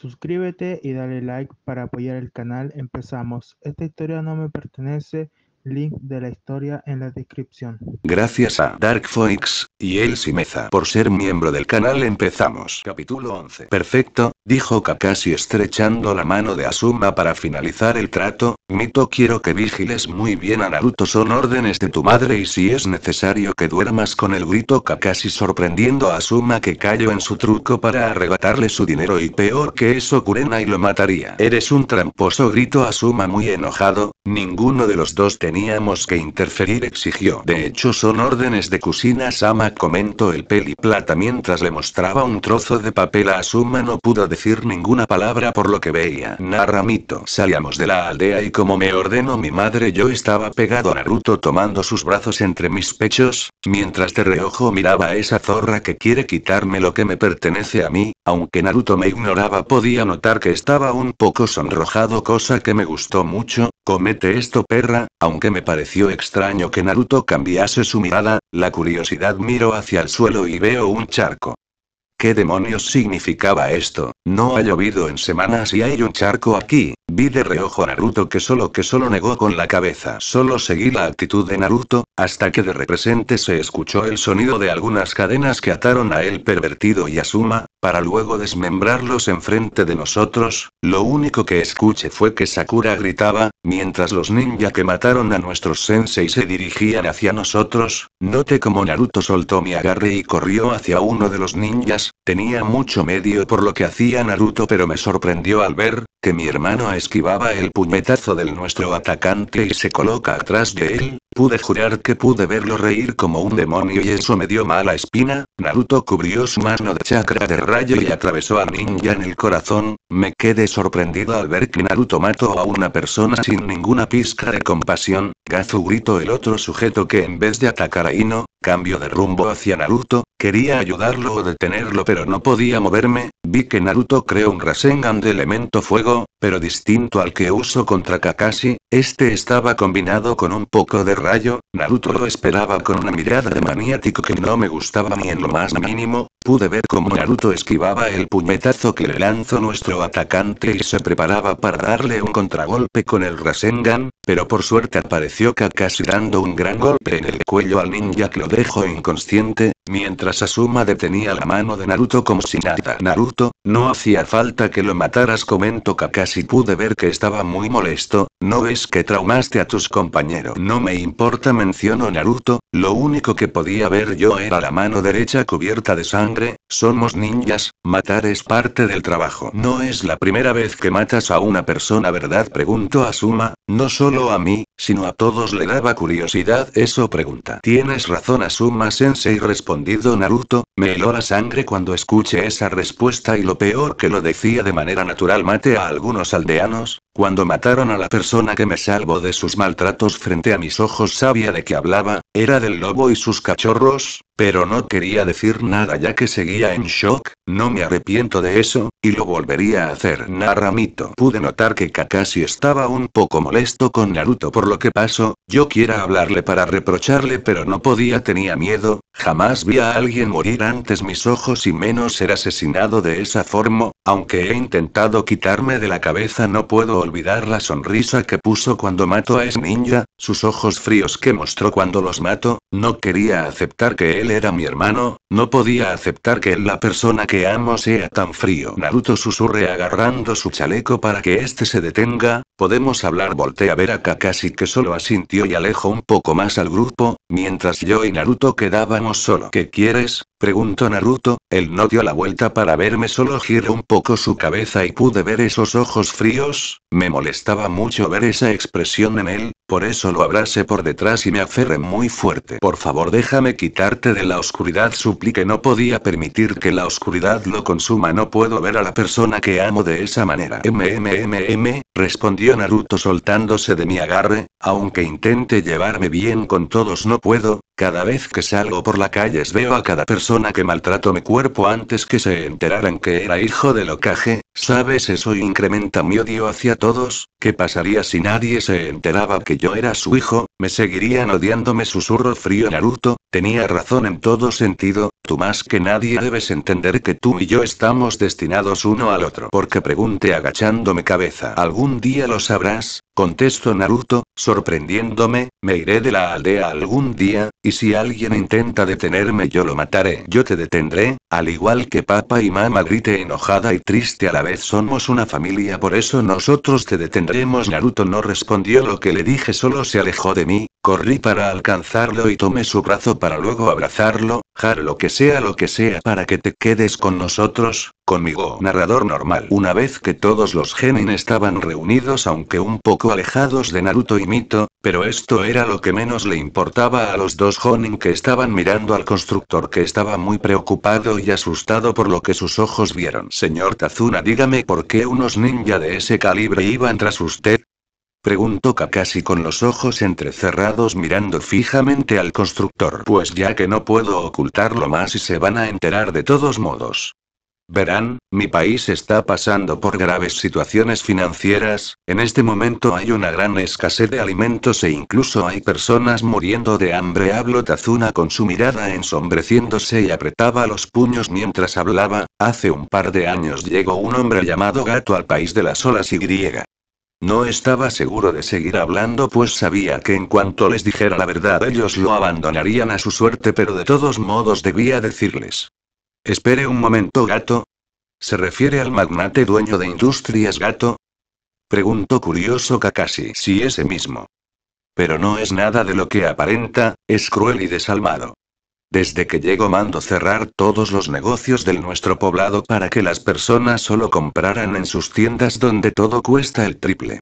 Suscríbete y dale like para apoyar el canal. Empezamos. Esta historia no me pertenece. Link de la historia en la descripción. Gracias a Dark y el Meza por ser miembro del canal. Empezamos. Capítulo 11. Perfecto, dijo Kakashi estrechando la mano de Asuma para finalizar el trato, Mito quiero que vigiles muy bien a Naruto son órdenes de tu madre y si es necesario que duermas con el grito Kakashi sorprendiendo a Asuma que cayó en su truco para arrebatarle su dinero y peor que eso Kurenai lo mataría. Eres un tramposo grito Asuma muy enojado, ninguno de los dos teníamos que interferir exigió. De hecho son órdenes de Kusina Sama comentó el peli plata mientras le mostraba un trozo de papel a Asuma no pudo decir ninguna palabra por lo que veía. Narra Mito. Salíamos de la aldea y como me ordenó mi madre, yo estaba pegado a Naruto tomando sus brazos entre mis pechos, mientras de reojo miraba a esa zorra que quiere quitarme lo que me pertenece a mí, aunque Naruto me ignoraba podía notar que estaba un poco sonrojado cosa que me gustó mucho, comete esto perra, aunque me pareció extraño que Naruto cambiase su mirada, la curiosidad miro hacia el suelo y veo un charco. ¿Qué demonios significaba esto? No ha llovido en semanas y hay un charco aquí. Vi de reojo a Naruto que solo que solo negó con la cabeza. Solo seguí la actitud de Naruto, hasta que de repente se escuchó el sonido de algunas cadenas que ataron a él pervertido y Suma para luego desmembrarlos enfrente de nosotros, lo único que escuché fue que Sakura gritaba, mientras los ninjas que mataron a nuestros sensei se dirigían hacia nosotros, noté como Naruto soltó mi agarre y corrió hacia uno de los ninjas, tenía mucho medio por lo que hacía Naruto pero me sorprendió al ver, que mi hermano esquivaba el puñetazo del nuestro atacante y se coloca atrás de él, pude jurar que pude verlo reír como un demonio y eso me dio mala espina, Naruto cubrió su mano de chakra de rayo y atravesó a Ninja en el corazón, me quedé sorprendido al ver que Naruto mató a una persona sin ninguna pizca de compasión, Gazu gritó el otro sujeto que en vez de atacar a Ino, Cambio de rumbo hacia Naruto, quería ayudarlo o detenerlo pero no podía moverme, vi que Naruto creó un Rasengan de elemento fuego, pero distinto al que uso contra Kakashi, este estaba combinado con un poco de rayo, Naruto lo esperaba con una mirada de maniático que no me gustaba ni en lo más mínimo, pude ver cómo Naruto esquivaba el puñetazo que le lanzó nuestro atacante y se preparaba para darle un contragolpe con el Rasengan, pero por suerte apareció Kakashi dando un gran golpe en el cuello al ninja que dejo inconsciente, mientras Asuma detenía la mano de Naruto como si nada. Naruto, no hacía falta que lo mataras comento Kakashi pude ver que estaba muy molesto, no ves que traumaste a tus compañeros. No me importa mencionó Naruto, lo único que podía ver yo era la mano derecha cubierta de sangre, somos ninjas, matar es parte del trabajo. No es la primera vez que matas a una persona verdad preguntó Asuma, no solo a mí, sino a todos le daba curiosidad eso pregunta. Tienes razón Asuma Sensei respondido Naruto, me heló la sangre cuando escuché esa respuesta y lo peor que lo decía de manera natural mate a algunos aldeanos, cuando mataron a la persona que me salvó de sus maltratos frente a mis ojos sabía de qué hablaba, era del lobo y sus cachorros, pero no quería decir nada ya que seguía en shock, no me arrepiento de eso, y lo volvería a hacer. Naramito. Pude notar que Kakashi estaba un poco molesto con Naruto por lo que pasó, yo quiera hablarle para reprocharle pero no podía tenía miedo, jamás vi a alguien morir antes mis ojos y menos ser asesinado de esa forma, aunque he intentado quitarme de la cabeza no puedo olvidar la sonrisa que puso cuando mató a ese ninja, sus ojos fríos que mostró cuando los mató, no quería aceptar que era mi hermano, no podía aceptar que la persona que amo sea tan frío. Naruto susurre agarrando su chaleco para que éste se detenga, podemos hablar. voltea a ver a Kakashi que solo asintió y alejo un poco más al grupo, mientras yo y Naruto quedábamos solo. ¿Qué quieres? preguntó Naruto, él no dio la vuelta para verme solo giró un poco su cabeza y pude ver esos ojos fríos, me molestaba mucho ver esa expresión en él, por eso lo abrase por detrás y me aferré muy fuerte. Por favor, déjame quitarte de la oscuridad. Suplique, no podía permitir que la oscuridad lo consuma. No puedo ver a la persona que amo de esa manera. MMMM, respondió Naruto soltándose de mi agarre, aunque intente llevarme bien con todos, no puedo. Cada vez que salgo por la calle veo a cada persona que maltrato mi cuerpo antes que se enteraran que era hijo de locaje. ¿Sabes? Eso incrementa mi odio hacia todos, ¿qué pasaría si nadie se enteraba que yo era su hijo? Me seguirían odiándome, susurro frío Naruto, tenía razón en todo sentido, tú más que nadie debes entender que tú y yo estamos destinados uno al otro. Porque pregunté agachándome cabeza, algún día lo sabrás, contesto Naruto, sorprendiéndome, me iré de la aldea algún día, y si alguien intenta detenerme yo lo mataré. Yo te detendré, al igual que papá y mamá grite enojada y triste a la vez somos una familia, por eso nosotros te detendremos. Naruto no respondió lo que le dije, solo se alejó de mí, corrí para alcanzarlo y tomé su brazo para luego abrazarlo, Har lo que sea lo que sea para que te quedes con nosotros, Conmigo narrador normal. Una vez que todos los genin estaban reunidos aunque un poco alejados de Naruto y Mito, pero esto era lo que menos le importaba a los dos honin que estaban mirando al constructor que estaba muy preocupado y asustado por lo que sus ojos vieron. Señor tazuna dígame por qué unos ninja de ese calibre iban tras usted. Preguntó Kakashi con los ojos entrecerrados mirando fijamente al constructor. Pues ya que no puedo ocultarlo más y se van a enterar de todos modos. Verán, mi país está pasando por graves situaciones financieras, en este momento hay una gran escasez de alimentos e incluso hay personas muriendo de hambre. Habló Tazuna con su mirada ensombreciéndose y apretaba los puños mientras hablaba, hace un par de años llegó un hombre llamado Gato al país de las olas y griega. No estaba seguro de seguir hablando pues sabía que en cuanto les dijera la verdad ellos lo abandonarían a su suerte pero de todos modos debía decirles. Espere un momento, gato. ¿Se refiere al magnate dueño de Industrias Gato? Preguntó curioso Kakashi si ese mismo. Pero no es nada de lo que aparenta, es cruel y desalmado. Desde que llego mando cerrar todos los negocios del nuestro poblado para que las personas solo compraran en sus tiendas donde todo cuesta el triple.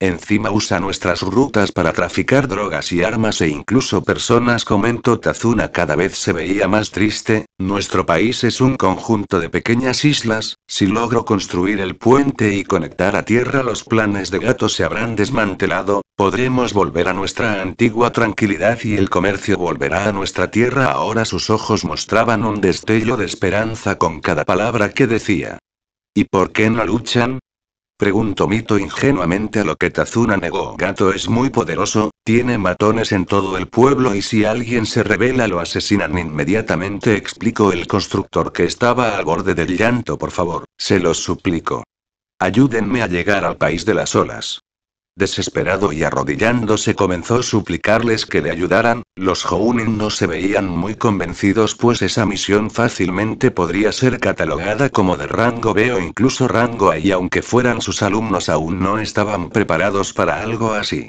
Encima usa nuestras rutas para traficar drogas y armas e incluso personas, comentó Tazuna cada vez se veía más triste, nuestro país es un conjunto de pequeñas islas, si logro construir el puente y conectar a tierra los planes de gato se habrán desmantelado, podremos volver a nuestra antigua tranquilidad y el comercio volverá a nuestra tierra. Ahora sus ojos mostraban un destello de esperanza con cada palabra que decía. ¿Y por qué no luchan? Preguntó Mito ingenuamente a lo que Tazuna negó. Gato es muy poderoso, tiene matones en todo el pueblo y si alguien se revela lo asesinan inmediatamente, explicó el constructor que estaba al borde del llanto. Por favor, se los suplico. Ayúdenme a llegar al país de las olas. Desesperado y arrodillándose comenzó a suplicarles que le ayudaran, los Hounin no se veían muy convencidos pues esa misión fácilmente podría ser catalogada como de rango B o incluso rango A y aunque fueran sus alumnos aún no estaban preparados para algo así.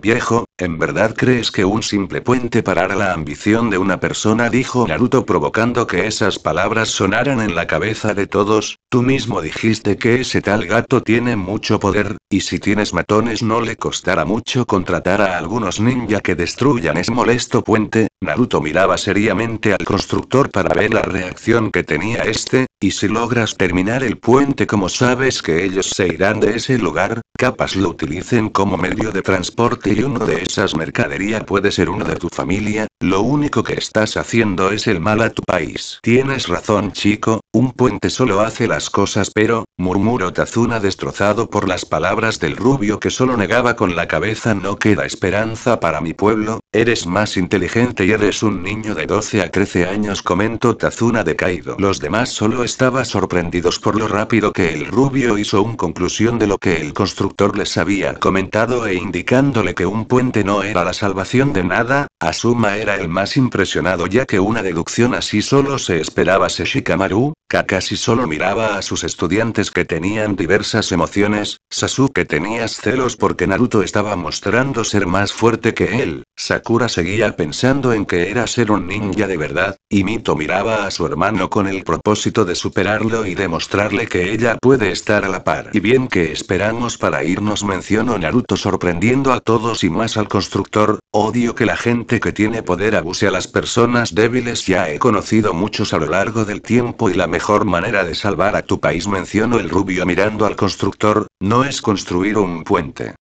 Viejo, ¿en verdad crees que un simple puente parará la ambición de una persona? dijo Naruto provocando que esas palabras sonaran en la cabeza de todos, tú mismo dijiste que ese tal gato tiene mucho poder, y si tienes matones no le costará mucho contratar a algunos ninja que destruyan ese molesto puente, Naruto miraba seriamente al constructor para ver la reacción que tenía este, y si logras terminar el puente como sabes que ellos se irán de ese lugar, Capas lo utilicen como medio de transporte y uno de esas mercaderías puede ser uno de tu familia, lo único que estás haciendo es el mal a tu país. Tienes razón chico, un puente solo hace las cosas pero, murmuró Tazuna destrozado por las palabras del rubio que solo negaba con la cabeza no queda esperanza para mi pueblo, eres más inteligente y eres un niño de 12 a 13 años comentó Tazuna decaído. Los demás solo estaban sorprendidos por lo rápido que el rubio hizo un conclusión de lo que el constructor les había comentado e indicándole que un puente no era la salvación de nada, Asuma era el más impresionado ya que una deducción así solo se esperaba Seshikamaru, Kakashi solo miraba a sus estudiantes que tenían diversas emociones, Sasuke tenías celos porque Naruto estaba mostrando ser más fuerte que él, Sakura seguía pensando en que era ser un ninja de verdad, y Mito miraba a su hermano con el propósito de superarlo y demostrarle que ella puede estar a la par. Y bien que esperamos para irnos mencionó Naruto sorprendiendo a todos y más al constructor, odio que la gente que tiene poder abuse a las personas débiles ya he conocido muchos a lo largo del tiempo y la mejor manera de salvar a tu país mencionó el rubio mirando al constructor, no es construir un puente.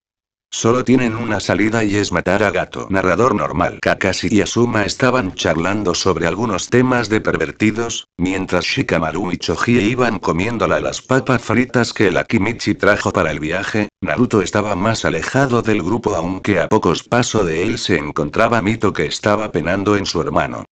Solo tienen una salida y es matar a gato. Narrador normal. Kakashi y Asuma estaban charlando sobre algunos temas de pervertidos, mientras Shikamaru y Choji iban comiéndola las papas fritas que el Akimichi trajo para el viaje. Naruto estaba más alejado del grupo aunque a pocos pasos de él se encontraba Mito que estaba penando en su hermano.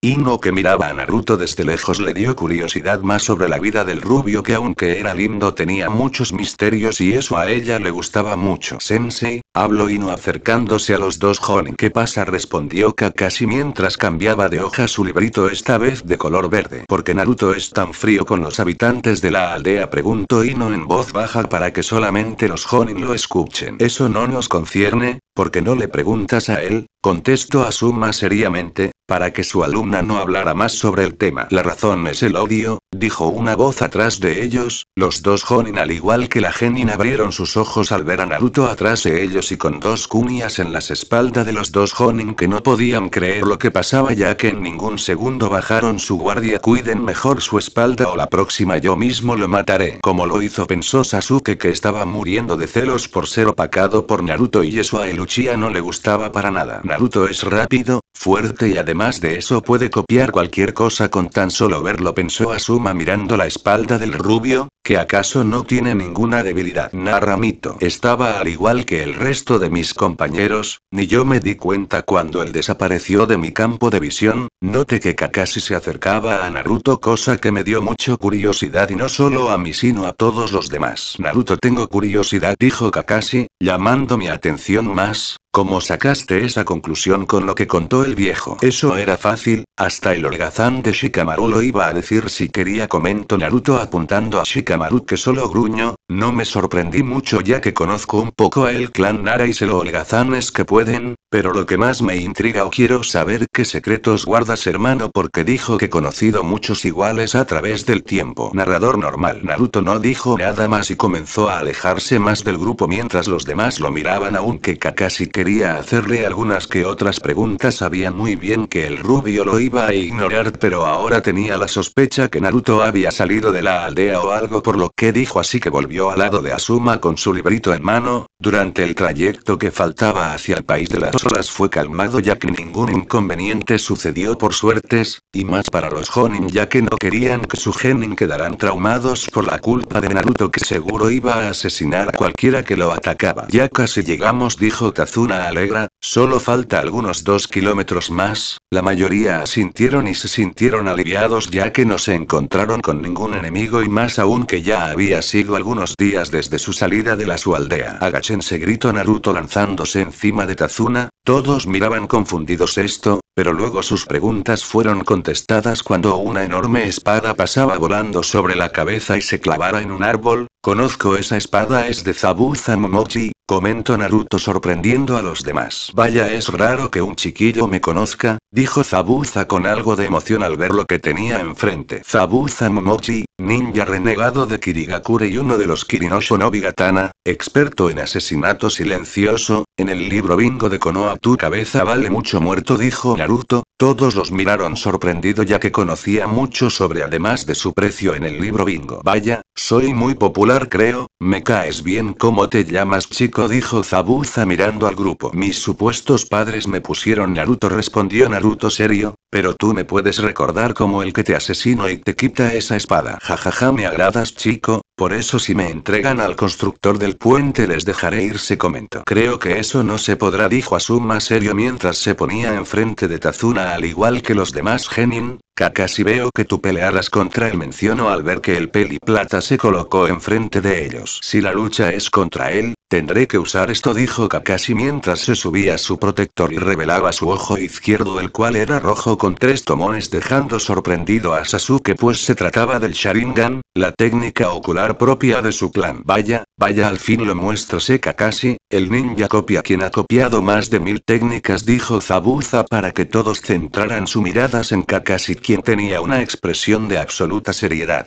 Ino que miraba a Naruto desde lejos le dio curiosidad más sobre la vida del rubio que aunque era lindo tenía muchos misterios y eso a ella le gustaba mucho. Sensei, habló Ino acercándose a los dos Jonin ¿Qué pasa? respondió Kakashi mientras cambiaba de hoja su librito esta vez de color verde. Porque Naruto es tan frío con los habitantes de la aldea? preguntó Ino en voz baja para que solamente los Jonin lo escuchen. Eso no nos concierne, porque no le preguntas a él, contestó a Suma seriamente, para que su alumna no hablara más sobre el tema. La razón es el odio, dijo una voz atrás de ellos, los dos Jonin al igual que la Genin abrieron sus ojos al ver a Naruto atrás de ellos y con dos kunias en las espaldas de los dos Jonin que no podían creer lo que pasaba ya que en ningún segundo bajaron su guardia cuiden mejor su espalda o la próxima yo mismo lo mataré. Como lo hizo pensó Sasuke que estaba muriendo de celos por ser opacado por Naruto y eso a él Chia no le gustaba para nada. Naruto es rápido, fuerte y además de eso puede copiar cualquier cosa con tan solo verlo, pensó Asuma mirando la espalda del rubio, que acaso no tiene ninguna debilidad. Naramito estaba al igual que el resto de mis compañeros, ni yo me di cuenta cuando él desapareció de mi campo de visión, noté que Kakashi se acercaba a Naruto cosa que me dio mucho curiosidad y no solo a mí sino a todos los demás. Naruto tengo curiosidad dijo Kakashi, llamando mi atención más course ¿Cómo sacaste esa conclusión con lo que contó el viejo? Eso era fácil, hasta el holgazán de Shikamaru lo iba a decir si quería comento Naruto apuntando a Shikamaru que solo gruño, no me sorprendí mucho ya que conozco un poco a el clan Nara y se lo es que pueden, pero lo que más me intriga o quiero saber qué secretos guardas hermano porque dijo que conocido muchos iguales a través del tiempo. Narrador normal Naruto no dijo nada más y comenzó a alejarse más del grupo mientras los demás lo miraban aunque Kakashi quería hacerle algunas que otras preguntas. Sabía muy bien que el rubio lo iba a ignorar, pero ahora tenía la sospecha que Naruto había salido de la aldea o algo por lo que dijo, así que volvió al lado de Asuma con su librito en mano. Durante el trayecto que faltaba hacia el país de las olas fue calmado ya que ningún inconveniente sucedió por suertes, y más para los Honin ya que no querían que su genin quedaran traumados por la culpa de Naruto que seguro iba a asesinar a cualquiera que lo atacaba. Ya casi llegamos dijo Tazuna alegra, solo falta algunos dos kilómetros más, la mayoría asintieron y se sintieron aliviados ya que no se encontraron con ningún enemigo y más aún que ya había sido algunos días desde su salida de la su aldea. se gritó Naruto lanzándose encima de tazuna todos miraban confundidos esto, pero luego sus preguntas fueron contestadas cuando una enorme espada pasaba volando sobre la cabeza y se clavara en un árbol, conozco esa espada es de Zabuza Momochi, comentó Naruto sorprendiendo a los demás. Vaya es raro que un chiquillo me conozca, dijo Zabuza con algo de emoción al ver lo que tenía enfrente. Zabuza Momochi, ninja renegado de Kirigakure y uno de los Kirinosho Gatana, experto en asesinato silencioso, en el libro bingo de Konoha tu cabeza vale mucho muerto dijo Naruto, todos los miraron sorprendido ya que conocía mucho sobre además de su precio en el libro Bingo. Vaya, soy muy popular creo, me caes bien como te llamas chico dijo Zabuza mirando al grupo. Mis supuestos padres me pusieron Naruto respondió Naruto serio, pero tú me puedes recordar como el que te asesino y te quita esa espada. Jajaja, me agradas, chico, por eso si me entregan al constructor del puente les dejaré irse, comento. Creo que eso no se podrá, dijo Asuma serio mientras se ponía enfrente de Tazuna al igual que los demás genin, Kakashi veo que tú pelearás contra él, mencionó al ver que el peli plata se colocó enfrente de ellos. Si la lucha es contra él, tendré que usar esto, dijo Kakashi mientras se subía su protector y revelaba su ojo izquierdo, el cual era rojo con tres tomones, dejando sorprendido a Sasuke, pues se trataba del Sharingan, la técnica ocular propia de su clan. Vaya, vaya, al fin lo muestro se Kakashi, el ninja copia quien ha copiado más de mil técnicas, dijo Zabuza para que todos centraran su miradas en Kakashi quien tenía una expresión de absoluta seriedad.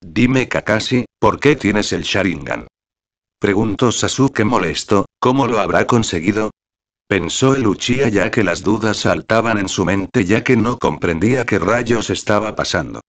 Dime Kakashi, ¿por qué tienes el Sharingan? Preguntó Sasuke molesto, ¿cómo lo habrá conseguido? Pensó el Uchiha ya que las dudas saltaban en su mente ya que no comprendía qué rayos estaba pasando.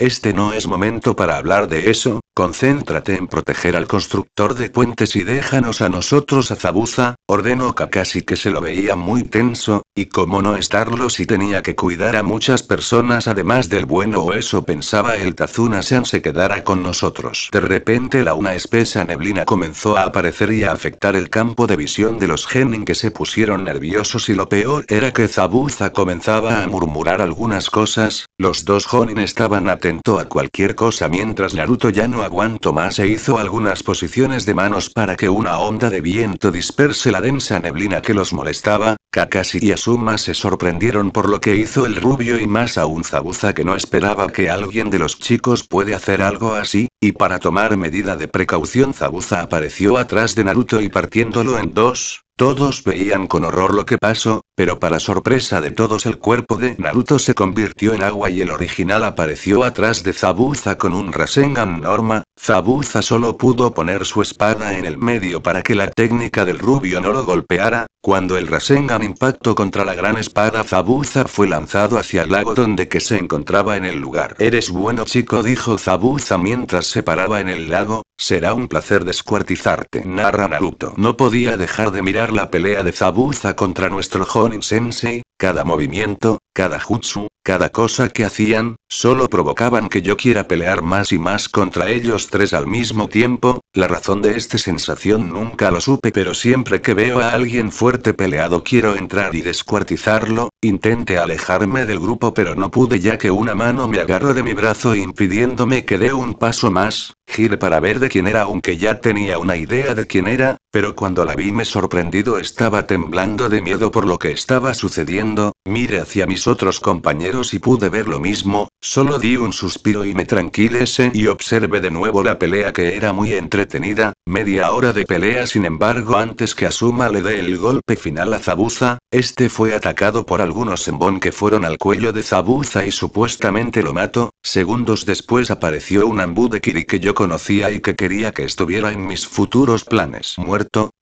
Este no es momento para hablar de eso, Concéntrate en proteger al constructor de puentes y déjanos a nosotros a Zabuza, ordenó Kakashi que se lo veía muy tenso, y como no estarlo si tenía que cuidar a muchas personas además del bueno o eso pensaba el Tazuna san se quedara con nosotros. De repente la una espesa neblina comenzó a aparecer y a afectar el campo de visión de los genin que se pusieron nerviosos y lo peor era que Zabuza comenzaba a murmurar algunas cosas, los dos Genin estaban atento a cualquier cosa mientras Naruto ya no Aguantó más e hizo algunas posiciones de manos para que una onda de viento disperse la densa neblina que los molestaba, Kakashi y Asuma se sorprendieron por lo que hizo el rubio y más aún Zabuza que no esperaba que alguien de los chicos puede hacer algo así, y para tomar medida de precaución Zabuza apareció atrás de Naruto y partiéndolo en dos, todos veían con horror lo que pasó, pero para sorpresa de todos el cuerpo de Naruto se convirtió en agua y el original apareció atrás de Zabuza con un Rasengan Norma, Zabuza solo pudo poner su espada en el medio para que la técnica del rubio no lo golpeara, cuando el Rasengan impactó contra la gran espada Zabuza fue lanzado hacia el lago donde que se encontraba en el lugar. Eres bueno chico dijo Zabuza mientras se paraba en el lago, Será un placer descuartizarte, narra Naruto. No podía dejar de mirar la pelea de Zabuza contra nuestro Honin Sensei, cada movimiento, cada jutsu, cada cosa que hacían, solo provocaban que yo quiera pelear más y más contra ellos tres al mismo tiempo, la razón de esta sensación nunca lo supe pero siempre que veo a alguien fuerte peleado quiero entrar y descuartizarlo, intenté alejarme del grupo pero no pude ya que una mano me agarró de mi brazo impidiéndome que dé un paso más, para ver de quién era aunque ya tenía una idea de quién era, pero cuando la vi me sorprendido estaba temblando de miedo por lo que estaba sucediendo, miré hacia mis otros compañeros y pude ver lo mismo, solo di un suspiro y me tranquilese y observé de nuevo la pelea que era muy entretenida, media hora de pelea sin embargo antes que Asuma le dé el golpe final a Zabuza, este fue atacado por algunos embón que fueron al cuello de Zabuza y supuestamente lo mató, segundos después apareció un ambú de Kiri que yo conocía y que quería que estuviera en mis futuros planes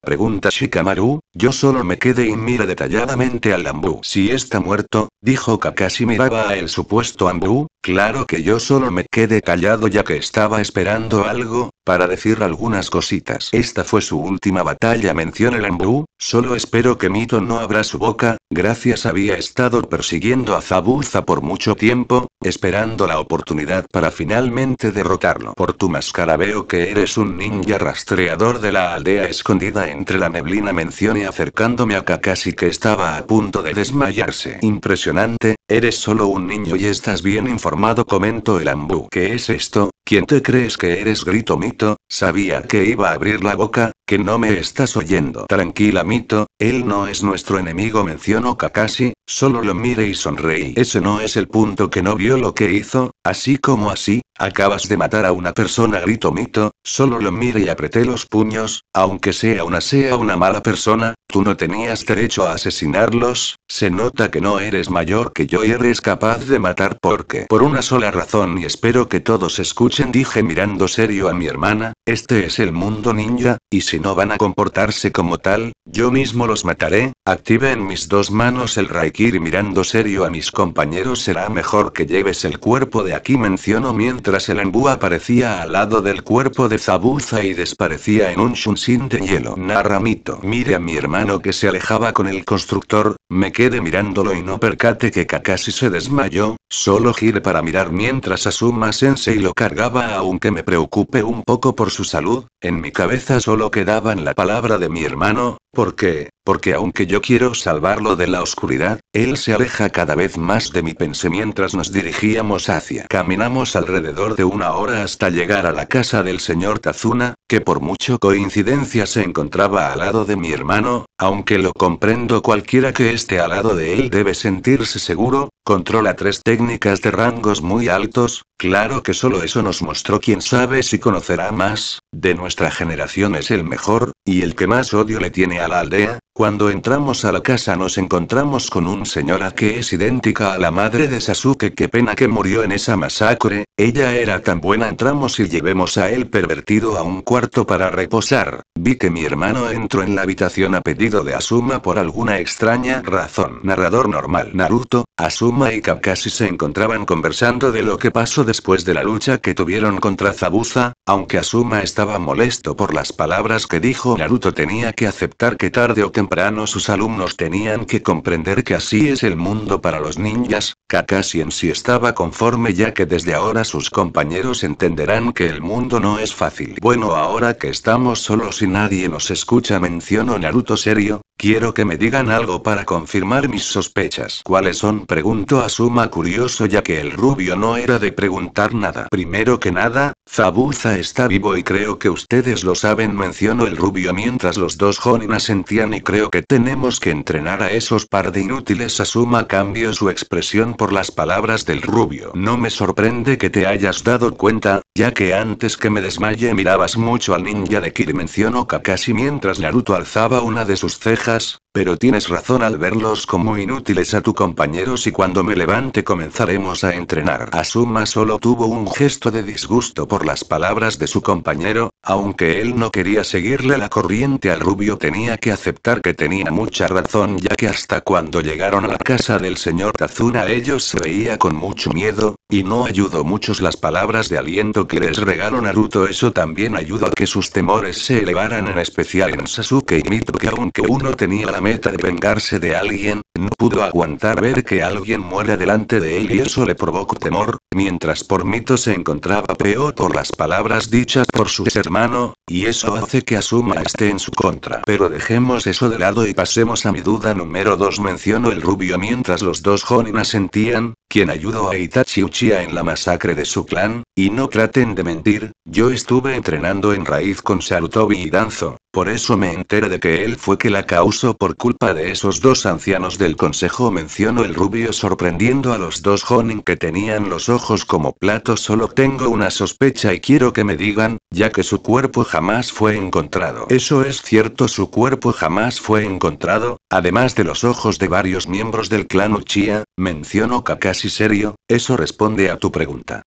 pregunta Shikamaru, yo solo me quedé y mira detalladamente al Ambu. Si está muerto, dijo Kakashi miraba a el supuesto Ambu, claro que yo solo me quedé callado ya que estaba esperando algo, para decir algunas cositas. Esta fue su última batalla menciona el Ambu, solo espero que Mito no abra su boca, gracias había estado persiguiendo a Zabuza por mucho tiempo, esperando la oportunidad para finalmente derrotarlo. Por tu máscara veo que eres un ninja rastreador de la aldea escondida entre la neblina Menciona acercándome a Kakashi que estaba a punto de desmayarse. Impresionante, eres solo un niño y estás bien informado comento el Ambu. ¿Qué es esto? ¿Quién te crees que eres? grito Mito, sabía que iba a abrir la boca, que no me estás oyendo. Tranquila Mito, él no es nuestro enemigo mencionó Kakashi, solo lo mire y sonreí. Ese no es el punto que no vio lo que hizo, así como así, acabas de matar a una persona grito Mito, Solo lo miré y apreté los puños, aunque sea una sea una mala persona, tú no tenías derecho a asesinarlos, se nota que no eres mayor que yo y eres capaz de matar porque por una sola razón y espero que todos escuchen dije mirando serio a mi hermana, este es el mundo ninja, y si no van a comportarse como tal, yo mismo los mataré, active en mis dos manos el raikiri mirando serio a mis compañeros será mejor que lleves el cuerpo de aquí menciono mientras el embú aparecía al lado del cuerpo de Zabuza y desparecía en un shunshin de hielo. Narramito, Mire a mi hermano que se alejaba con el constructor, me quedé mirándolo y no percate que Kakashi se desmayó, solo gire para mirar mientras Asuma Sensei lo cargaba aunque me preocupe un poco por su salud, en mi cabeza solo quedaban la palabra de mi hermano, porque, porque aunque yo quiero salvarlo de la oscuridad, él se aleja cada vez más de mi pensé mientras nos dirigíamos hacia. Caminamos alrededor de una hora hasta llegar a la casa del señor Tazuna, que por mucho coincidencia se encontraba al lado de mi hermano, aunque lo comprendo cualquiera que esté al lado de él debe sentirse seguro, controla tres técnicas de rangos muy altos, claro que solo eso nos mostró quién sabe si conocerá más, de nuestra generación es el mejor, y el que más odio le tiene a la aldea, cuando entramos a la casa nos encontramos con un señora que es idéntica a la madre de Sasuke. Qué pena que murió en esa masacre, ella era tan buena. Entramos y llevemos a él pervertido a un cuarto para reposar, vi que mi hermano entró en la habitación a pedido de Asuma por alguna extraña razón. Narrador normal Naruto, Asuma y Kakashi se encontraban conversando de lo que pasó después de la lucha que tuvieron contra Zabuza, aunque Asuma estaba molesto por las palabras que dijo Naruto tenía que aceptar que tarde o temprano sus alumnos tenían que comprender que así es el mundo para los ninjas, Kakashi en sí estaba conforme ya que desde ahora sus compañeros entenderán que el mundo no es fácil. Bueno ahora Ahora que estamos solos y nadie nos escucha menciono Naruto serio, Quiero que me digan algo para confirmar mis sospechas. ¿Cuáles son? Pregunto a Suma curioso ya que el rubio no era de preguntar nada. Primero que nada, Zabuza está vivo y creo que ustedes lo saben mencionó el rubio mientras los dos jóvenes sentían y creo que tenemos que entrenar a esos par de inútiles. Asuma cambió su expresión por las palabras del rubio. No me sorprende que te hayas dado cuenta, ya que antes que me desmaye mirabas mucho al ninja de Kiri mencionó Kakashi mientras Naruto alzaba una de sus cejas pero tienes razón al verlos como inútiles a tu compañero si cuando me levante comenzaremos a entrenar. Asuma solo tuvo un gesto de disgusto por las palabras de su compañero, aunque él no quería seguirle la corriente al rubio tenía que aceptar que tenía mucha razón ya que hasta cuando llegaron a la casa del señor Tazuna ellos se veía con mucho miedo, y no ayudó muchos las palabras de aliento que les regaló Naruto eso también ayudó a que sus temores se elevaran en especial en Sasuke y Mito que aunque uno tenía la meta de vengarse de alguien, no pudo aguantar ver que alguien muera delante de él y eso le provocó temor, mientras por mito se encontraba peor por las palabras dichas por sus hermano, y eso hace que Asuma esté en su contra. Pero dejemos eso de lado y pasemos a mi duda número 2 menciono el rubio mientras los dos jóvenes sentían, quien ayudó a Itachi Uchiha en la masacre de su clan, y no traten de mentir, yo estuve entrenando en raíz con Sarutobi y Danzo, por eso me entero de que él fue que la causó por culpa de esos dos ancianos del consejo mencionó el rubio sorprendiendo a los dos Jonin que tenían los ojos como platos solo tengo una sospecha y quiero que me digan, ya que su cuerpo jamás fue encontrado. Eso es cierto su cuerpo jamás fue encontrado, además de los ojos de varios miembros del clan Uchiha, mencionó Kakashi serio, eso responde a tu pregunta.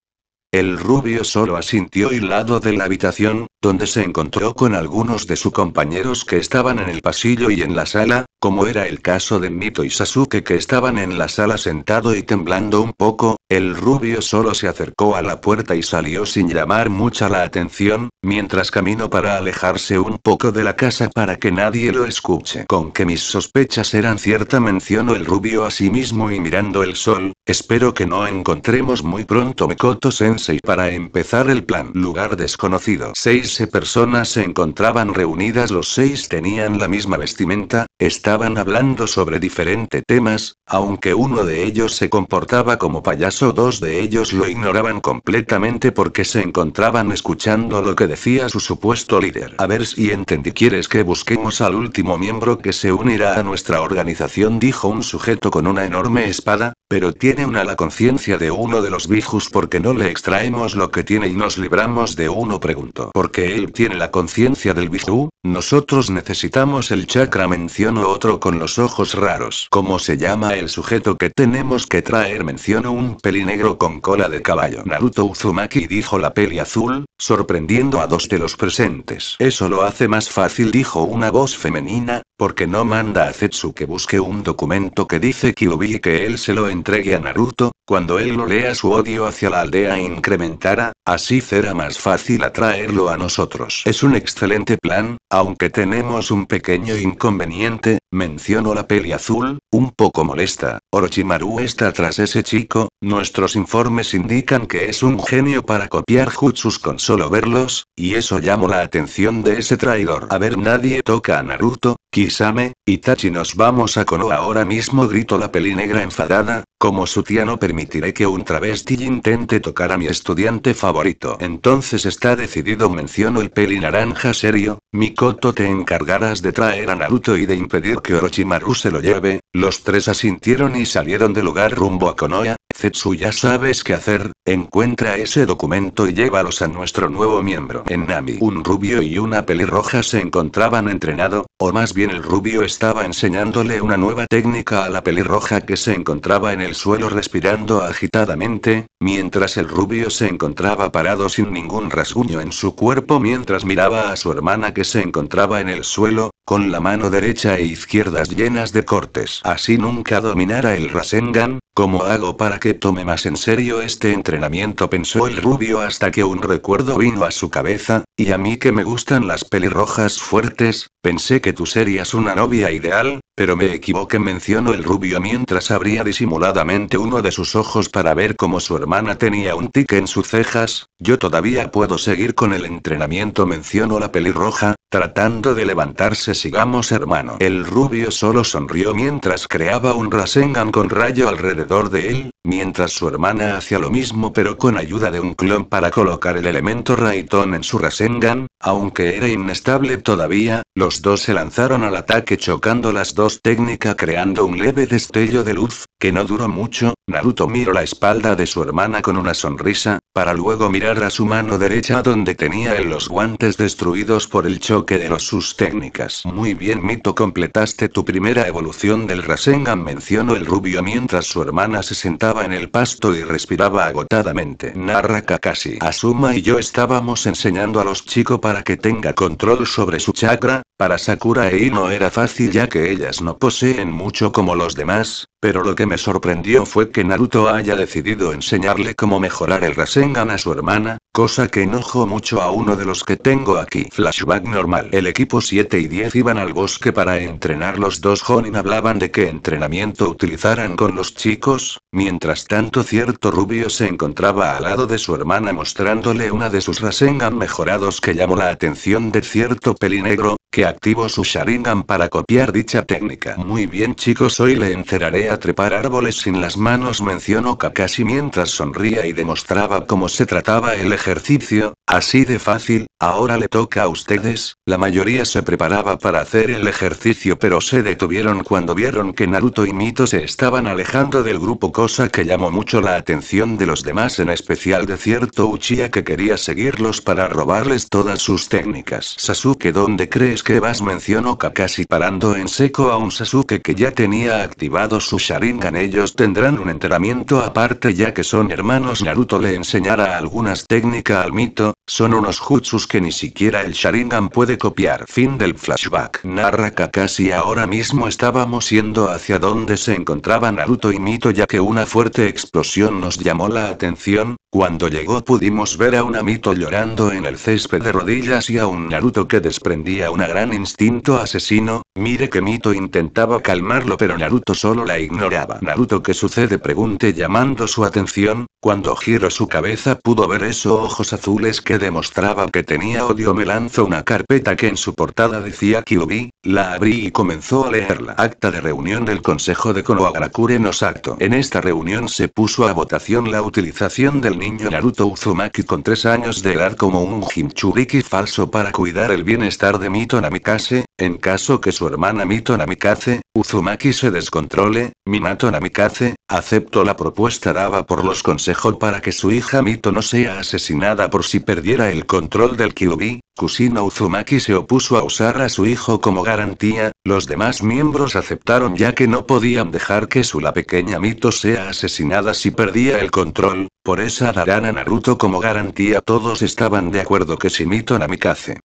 El rubio solo asintió y lado de la habitación, donde se encontró con algunos de sus compañeros que estaban en el pasillo y en la sala, como era el caso de Mito y Sasuke que estaban en la sala sentado y temblando un poco, el rubio solo se acercó a la puerta y salió sin llamar mucha la atención, mientras camino para alejarse un poco de la casa para que nadie lo escuche. Con que mis sospechas eran cierta mencionó el rubio a sí mismo y mirando el sol, espero que no encontremos muy pronto Mekoto Sensei para empezar el plan. Lugar desconocido. Seis personas se encontraban reunidas los seis tenían la misma vestimenta, estaban hablando sobre diferentes temas, aunque uno de ellos se comportaba como payaso, dos de ellos lo ignoraban completamente porque se encontraban escuchando lo que decía su supuesto líder. A ver si entendí, quieres que busquemos al último miembro que se unirá a nuestra organización, dijo un sujeto con una enorme espada, pero tiene una la conciencia de uno de los bijus porque no le extraemos lo que tiene y nos libramos de uno, preguntó. Porque él tiene la conciencia del biju, nosotros necesitamos el chakra, mencionó otro con los ojos raros. ¿Cómo se llama el sujeto que tenemos que traer? Mencionó un negro con cola de caballo. Naruto Uzumaki dijo la peli azul, sorprendiendo a dos de los presentes. Eso lo hace más fácil, dijo una voz femenina, porque no manda a Zetsu que busque un documento que dice que y que él se lo entregue entregue a Naruto, cuando él lo lea su odio hacia la aldea e incrementará, así será más fácil atraerlo a nosotros. Es un excelente plan, aunque tenemos un pequeño inconveniente, menciono la peli azul, un poco molesta, Orochimaru está tras ese chico, nuestros informes indican que es un genio para copiar jutsus con solo verlos, y eso llamó la atención de ese traidor. A ver nadie toca a Naruto, Kisame, Itachi nos vamos a Konoha ahora mismo gritó la peli negra enfadada, como su tía no permitiré que un travesti intente tocar a mi estudiante favorito. Entonces está decidido, menciono el peli naranja serio, Mikoto te encargarás de traer a Naruto y de impedir que Orochimaru se lo lleve. Los tres asintieron y salieron del lugar rumbo a Konoha. Zetsu ya sabes qué hacer, encuentra ese documento y llévalos a nuestro nuevo miembro. En Nami, un rubio y una pelirroja se encontraban entrenado, o más bien el rubio estaba enseñándole una nueva técnica a la pelirroja que se encontraba en el suelo respirando agitadamente, mientras el rubio se encontraba parado sin ningún rasguño en su cuerpo mientras miraba a su hermana que se encontraba en el suelo, con la mano derecha e izquierdas llenas de cortes. Así nunca dominara el Rasengan, ¿cómo hago para que tome más en serio este entrenamiento? pensó el rubio hasta que un recuerdo vino a su cabeza, y a mí que me gustan las pelirrojas fuertes, pensé que tú serías una novia ideal, pero me equivoqué, mencionó el rubio mientras abría disimuladamente uno de sus ojos para ver cómo su hermana tenía un tic en sus cejas. Yo todavía puedo seguir con el entrenamiento, mencionó la pelirroja, Tratando de levantarse, sigamos hermano. El rubio solo sonrió mientras creaba un Rasengan con rayo alrededor de él, Mientras su hermana hacía lo mismo pero con ayuda de un clon para colocar el elemento Raiton en su Rasengan, aunque era inestable todavía, los dos se lanzaron al ataque chocando las dos técnicas creando un leve destello de luz, que no duró mucho, Naruto miró la espalda de su hermana con una sonrisa, para luego mirar a su mano derecha donde tenía en los guantes destruidos por el choque de los sus técnicas. Muy bien Mito completaste tu primera evolución del Rasengan mencionó el rubio mientras su hermana se sentaba en el pasto y respiraba agotadamente. Narra Kakashi. Asuma y yo estábamos enseñando a los chicos para que tenga control sobre su chakra, para Sakura e I no era fácil ya que ellas no poseen mucho como los demás, pero lo que me sorprendió fue que Naruto haya decidido enseñarle cómo mejorar el Rasengan a su hermana, cosa que enojó mucho a uno de los que tengo aquí. Flashback normal. El equipo 7 y 10 iban al bosque para entrenar los dos Honin hablaban de qué entrenamiento utilizaran con los chicos, mientras tanto cierto rubio se encontraba al lado de su hermana mostrándole una de sus Rasengan mejorados que llamó la atención de cierto pelinegro, que activo activó su Sharingan para copiar dicha técnica. Muy bien chicos, hoy le encerraré a trepar árboles sin las manos, mencionó Kakashi mientras sonría y demostraba cómo se trataba el ejercicio, así de fácil, ahora le toca a ustedes, la mayoría se preparaba para hacer el ejercicio pero se detuvieron cuando vieron que Naruto y Mito se estaban alejando del grupo, cosa que llamó mucho la atención de los demás, en especial de cierto Uchiha que quería seguirlos para robarles todas sus técnicas. Sasuke, ¿dónde crees que vas mencionó Kakashi parando en seco a un Sasuke que ya tenía activado su Sharingan. Ellos tendrán un enteramiento aparte ya que son hermanos. Naruto le enseñará algunas técnicas al mito, son unos jutsus que ni siquiera el Sharingan puede copiar. Fin del flashback. Narra Kakashi ahora mismo estábamos yendo hacia donde se encontraba Naruto y Mito ya que una fuerte explosión nos llamó la atención, cuando llegó pudimos ver a una Mito llorando en el césped de rodillas y a un Naruto que desprendía una gran instinto asesino, mire que Mito intentaba calmarlo pero Naruto solo la ignoraba. Naruto ¿qué sucede? pregunte llamando su atención, cuando giro su cabeza pudo ver esos ojos azules que demostraba que tenía odio me lanzó una carpeta que en su portada decía Kyubi, la abrí y comenzó a leerla. Acta de reunión del Consejo de Konohagakure no Sato. En esta reunión se puso a votación la utilización del niño Naruto Uzumaki con tres años de edad como un Jinchuriki falso para cuidar el bienestar de Mito Namikaze, en caso que su hermana Mito Namikaze, Uzumaki se descontrole, Minato Namikaze, aceptó la propuesta dada por los consejos para que su hija Mito no sea asesinada por si perdiera el control del Kyubi, Kusino Uzumaki se opuso a usar a su hijo como garantía, los demás miembros aceptaron ya que no podían dejar que su la pequeña Mito sea asesinada si perdía el control, por esa darán a Naruto como garantía todos estaban de acuerdo que si Mito Namikaze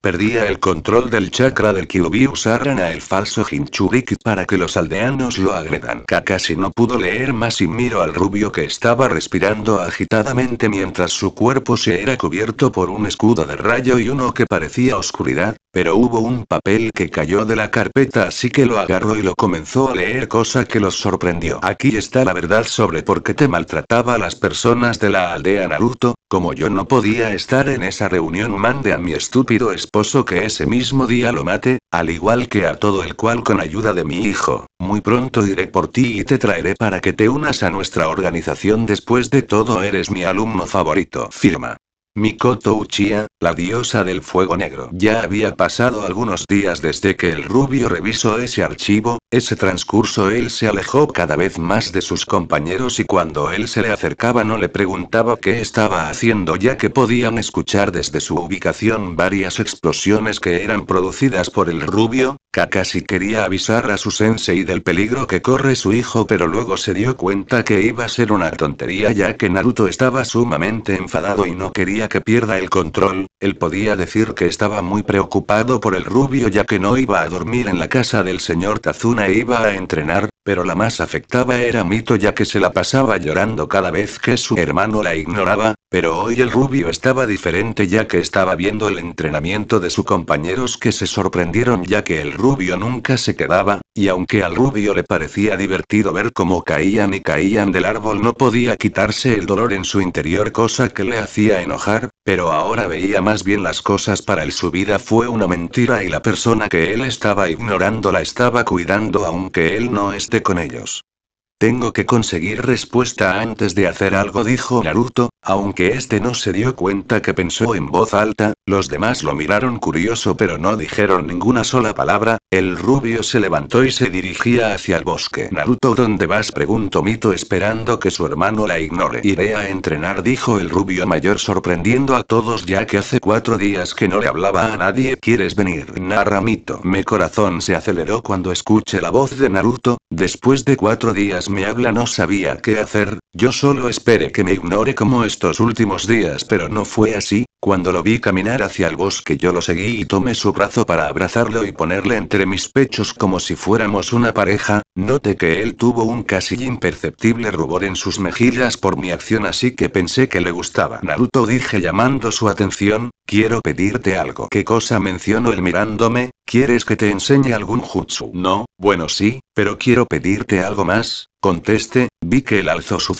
Perdía el control del chakra del Kyuubi usaran a el falso Jinchuriki para que los aldeanos lo agredan. Kakashi no pudo leer más y miró al rubio que estaba respirando agitadamente mientras su cuerpo se era cubierto por un escudo de rayo y uno que parecía oscuridad, pero hubo un papel que cayó de la carpeta así que lo agarró y lo comenzó a leer cosa que los sorprendió. Aquí está la verdad sobre por qué te maltrataba a las personas de la aldea Naruto, como yo no podía estar en esa reunión mande a mi estúpido esposo que ese mismo día lo mate, al igual que a todo el cual con ayuda de mi hijo, muy pronto iré por ti y te traeré para que te unas a nuestra organización después de todo eres mi alumno favorito. Firma. Mikoto Uchiha, la diosa del fuego negro. Ya había pasado algunos días desde que el rubio revisó ese archivo, ese transcurso él se alejó cada vez más de sus compañeros y cuando él se le acercaba no le preguntaba qué estaba haciendo ya que podían escuchar desde su ubicación varias explosiones que eran producidas por el rubio, Kakashi quería avisar a su sensei del peligro que corre su hijo pero luego se dio cuenta que iba a ser una tontería ya que Naruto estaba sumamente enfadado y no quería que pierda el control, él podía decir que estaba muy preocupado por el rubio ya que no iba a dormir en la casa del señor Tazuna e iba a entrenar, pero la más afectada era Mito ya que se la pasaba llorando cada vez que su hermano la ignoraba, pero hoy el rubio estaba diferente ya que estaba viendo el entrenamiento de sus compañeros que se sorprendieron ya que el rubio nunca se quedaba, y aunque al rubio le parecía divertido ver cómo caían y caían del árbol no podía quitarse el dolor en su interior cosa que le hacía enojar, pero ahora veía más bien las cosas para él su vida fue una mentira y la persona que él estaba ignorando la estaba cuidando aunque él no esté con ellos. Tengo que conseguir respuesta antes de hacer algo, dijo Naruto, aunque este no se dio cuenta que pensó en voz alta, los demás lo miraron curioso pero no dijeron ninguna sola palabra, el rubio se levantó y se dirigía hacia el bosque. Naruto, ¿dónde vas? preguntó Mito esperando que su hermano la ignore. Iré a entrenar, dijo el rubio mayor sorprendiendo a todos ya que hace cuatro días que no le hablaba a nadie. ¿Quieres venir? Narra Mito. Mi corazón se aceleró cuando escuché la voz de Naruto, después de cuatro días me habla no sabía qué hacer, yo solo esperé que me ignore como estos últimos días, pero no fue así. Cuando lo vi caminar hacia el bosque, yo lo seguí y tomé su brazo para abrazarlo y ponerle entre mis pechos como si fuéramos una pareja. Noté que él tuvo un casi imperceptible rubor en sus mejillas por mi acción, así que pensé que le gustaba. Naruto dije llamando su atención: Quiero pedirte algo. ¿Qué cosa mencionó él mirándome? ¿Quieres que te enseñe algún jutsu? No, bueno, sí, pero quiero pedirte algo más. Conteste, vi que él alzó su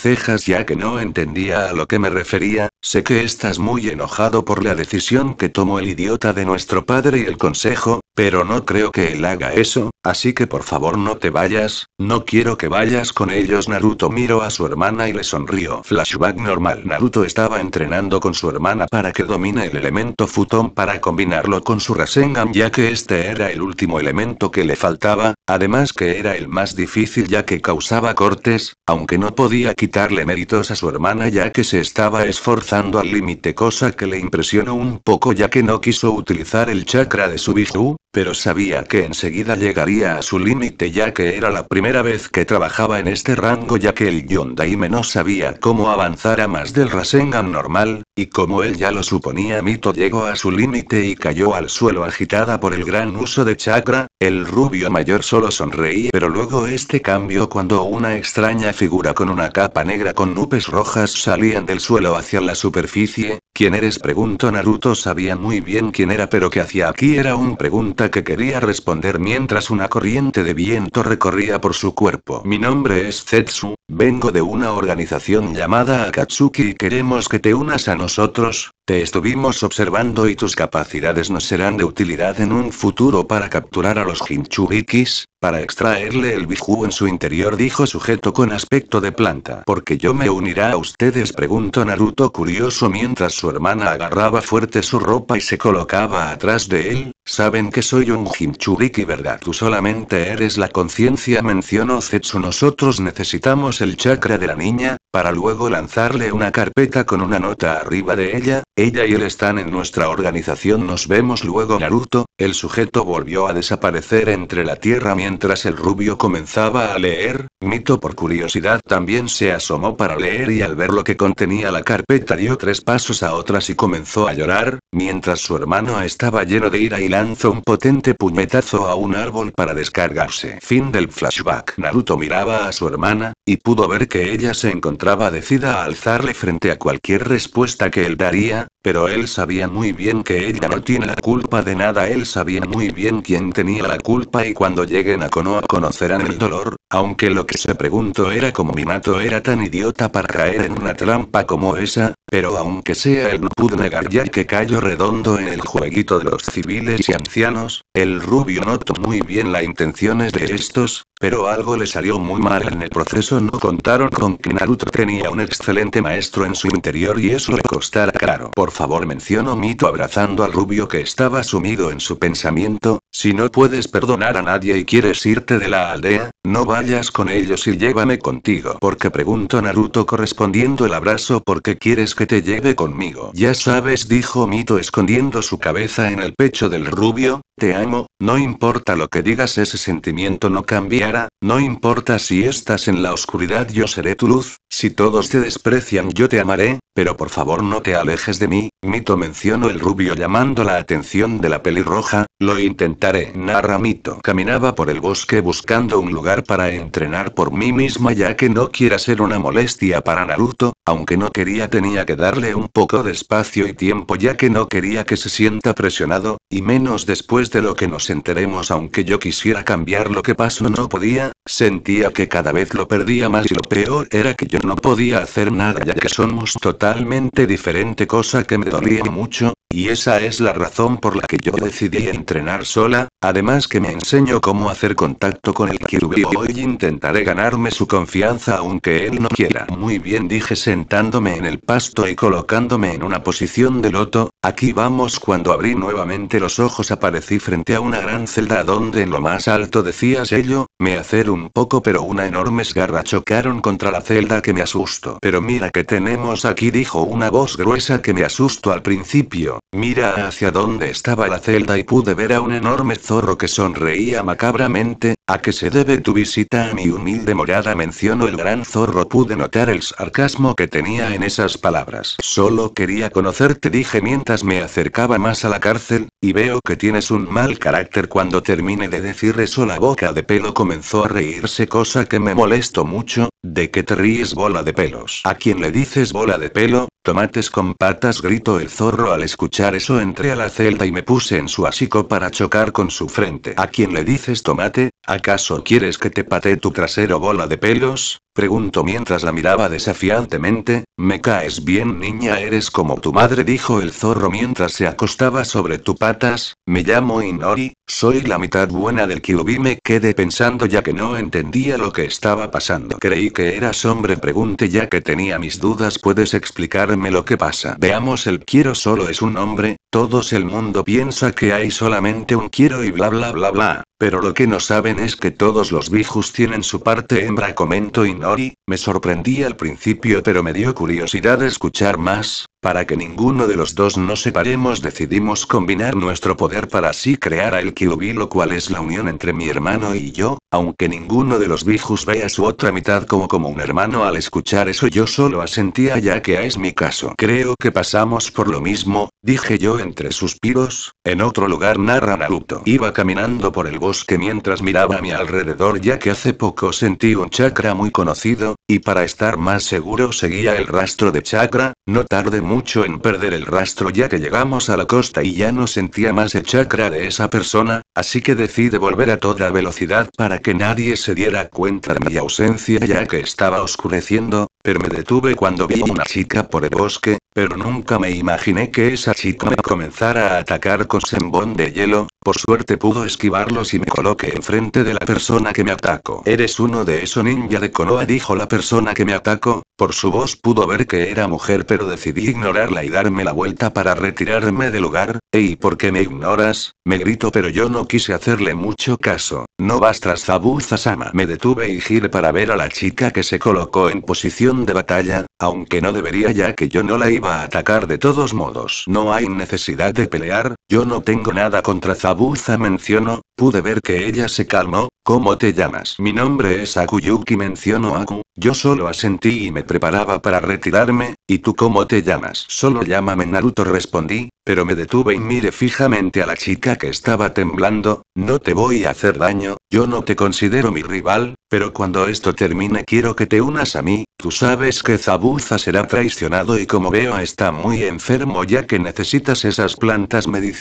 ya que no entendía a lo que me refería, sé que estás muy enojado por la decisión que tomó el idiota de nuestro padre y el consejo, pero no creo que él haga eso, así que por favor no te vayas, no quiero que vayas con ellos. Naruto miró a su hermana y le sonrió. Flashback normal. Naruto estaba entrenando con su hermana para que domine el elemento Futon para combinarlo con su Rasengan ya que este era el último elemento que le faltaba, además que era el más difícil ya que causaba cortes, aunque no podía quitar quitarle méritos a su hermana ya que se estaba esforzando al límite cosa que le impresionó un poco ya que no quiso utilizar el chakra de su Biju, pero sabía que enseguida llegaría a su límite ya que era la primera vez que trabajaba en este rango ya que el Yondaime no sabía cómo avanzar a más del Rasengan normal, y como él ya lo suponía Mito llegó a su límite y cayó al suelo agitada por el gran uso de chakra, el rubio mayor solo sonreía pero luego este cambio cuando una extraña figura con una capa negra con nubes rojas salían del suelo hacia la superficie. ¿Quién eres? preguntó Naruto. Sabía muy bien quién era, pero que hacía aquí era una pregunta que quería responder mientras una corriente de viento recorría por su cuerpo. Mi nombre es Zetsu, vengo de una organización llamada Akatsuki y queremos que te unas a nosotros. Te estuvimos observando y tus capacidades nos serán de utilidad en un futuro para capturar a los Hinchurikis. Para extraerle el bijú en su interior, dijo sujeto con aspecto de planta. Porque yo me unirá a ustedes, preguntó Naruto curioso mientras su hermana agarraba fuerte su ropa y se colocaba atrás de él. Saben que soy un Jinchuriki, ¿verdad? Tú solamente eres la conciencia, mencionó Zetsu. Nosotros necesitamos el chakra de la niña, para luego lanzarle una carpeta con una nota arriba de ella. Ella y él están en nuestra organización. Nos vemos luego, Naruto. El sujeto volvió a desaparecer entre la tierra mientras Mientras el rubio comenzaba a leer, Mito por curiosidad también se asomó para leer y al ver lo que contenía la carpeta dio tres pasos a otras y comenzó a llorar, mientras su hermano estaba lleno de ira y lanzó un potente puñetazo a un árbol para descargarse. Fin del flashback. Naruto miraba a su hermana, y pudo ver que ella se encontraba decida a alzarle frente a cualquier respuesta que él daría, pero él sabía muy bien que ella no tiene la culpa de nada, él sabía muy bien quién tenía la culpa y cuando lleguen a Konoha conocerán el dolor, aunque lo que se preguntó era cómo Minato era tan idiota para caer en una trampa como esa, pero aunque sea él no pudo negar ya que cayó redondo en el jueguito de los civiles y ancianos, el rubio notó muy bien las intenciones de estos, pero algo le salió muy mal en el proceso. No contaron con que Naruto tenía un excelente maestro en su interior y eso le costará caro. Por favor, mencionó Mito abrazando al rubio que estaba sumido en su pensamiento. Si no puedes perdonar a nadie y quieres irte de la aldea, no vayas con ellos y llévame contigo. Porque preguntó Naruto correspondiendo el abrazo porque quieres que te lleve conmigo. Ya sabes, dijo Mito escondiendo su cabeza en el pecho del rubio, te amo, no importa lo que digas, ese sentimiento no cambia no importa si estás en la oscuridad yo seré tu luz, si todos te desprecian yo te amaré, pero por favor no te alejes de mí, mito mencionó el rubio llamando la atención de la pelirroja, lo intentaré. Naramito caminaba por el bosque buscando un lugar para entrenar por mí misma ya que no quiera ser una molestia para Naruto, aunque no quería tenía que darle un poco de espacio y tiempo ya que no quería que se sienta presionado, y menos después de lo que nos enteremos aunque yo quisiera cambiar lo que pasó no podía, sentía que cada vez lo perdía más y lo peor era que yo no podía hacer nada ya que somos totalmente diferente cosa que me dolía mucho, y esa es la razón por la que yo decidí entrenar sola, además que me enseño cómo hacer contacto con el Kirby. Hoy intentaré ganarme su confianza aunque él no quiera. Muy bien dije sentándome en el pasto y colocándome en una posición de loto, aquí vamos cuando abrí nuevamente los ojos aparecí frente a una gran celda donde en lo más alto decías ello, me hacer un poco pero una enorme esgarra chocaron contra la celda que me asustó. Pero mira que tenemos aquí dijo una voz gruesa que me asustó al principio mira hacia donde estaba la celda y pude ver a un enorme zorro que sonreía macabramente, ¿a qué se debe tu visita a mi humilde morada? Mencionó el gran zorro, pude notar el sarcasmo que tenía en esas palabras. Solo quería conocerte, dije mientras me acercaba más a la cárcel, y veo que tienes un mal carácter cuando termine de decir eso la boca de pelo comenzó a reírse cosa que me molestó mucho, ¿de que te ríes bola de pelos? ¿A quién le dices bola de pelo? tomates con patas, gritó el zorro al escuchar eso. Entré a la celda y me puse en su asico para chocar con su frente. ¿A quién le dices tomate? ¿Acaso quieres que te pate tu trasero bola de pelos? pregunto mientras la miraba desafiantemente, me caes bien niña eres como tu madre dijo el zorro mientras se acostaba sobre tus patas, me llamo Inori, soy la mitad buena del Kyubi me quedé pensando ya que no entendía lo que estaba pasando creí que eras hombre pregunté ya que tenía mis dudas puedes explicarme lo que pasa veamos el quiero solo es un hombre, Todo el mundo piensa que hay solamente un quiero y bla bla bla bla, pero lo que no saben es que todos los bijus tienen su parte hembra, comentó Inori. Me sorprendí al principio, pero me dio curiosidad escuchar más, para que ninguno de los dos nos separemos decidimos combinar nuestro poder para así crear al el Kyubi lo cual es la unión entre mi hermano y yo, aunque ninguno de los Bijus vea su otra mitad como como un hermano al escuchar eso yo solo asentía ya que es mi caso. Creo que pasamos por lo mismo, dije yo entre suspiros, en otro lugar narra Naruto. Iba caminando por el bosque mientras miraba a mi alrededor ya que hace poco sentí un chakra muy conocido, y para estar más seguro seguía el rastro de chakra, no tarde mucho en perder el rastro ya que llegamos a la costa y ya no sentía más el chakra de esa persona, así que decide volver a toda velocidad para que nadie se diera cuenta de mi ausencia ya que estaba oscureciendo, pero me detuve cuando vi una chica por el bosque, pero nunca me imaginé que esa chica me comenzara a atacar con sembón de hielo, por suerte pudo esquivarlo y me coloqué enfrente de la persona que me atacó. Eres uno de esos ninja de Konoha dijo la persona que me atacó, por su voz pudo ver que era mujer pero decidí ignorarla y darme la vuelta para retirarme del lugar, Ey, ¿por qué me ignoras? Me grito pero yo no quise hacerle mucho caso, no vas tras zabuza Me detuve y giré para ver a la chica que se colocó en posición de batalla, aunque no debería ya que yo no la iba a atacar de todos modos. No hay necesidad de pelear, yo no tengo nada contra Zabuza menciono, pude ver que ella se calmó, ¿cómo te llamas? Mi nombre es Akuyuki menciono Aku, yo solo asentí y me preparaba para retirarme, ¿y tú cómo te llamas? Solo llámame Naruto respondí, pero me detuve y mire fijamente a la chica que estaba temblando, no te voy a hacer daño, yo no te considero mi rival, pero cuando esto termine quiero que te unas a mí, tú sabes que Zabuza será traicionado y como veo está muy enfermo ya que necesitas esas plantas medicinales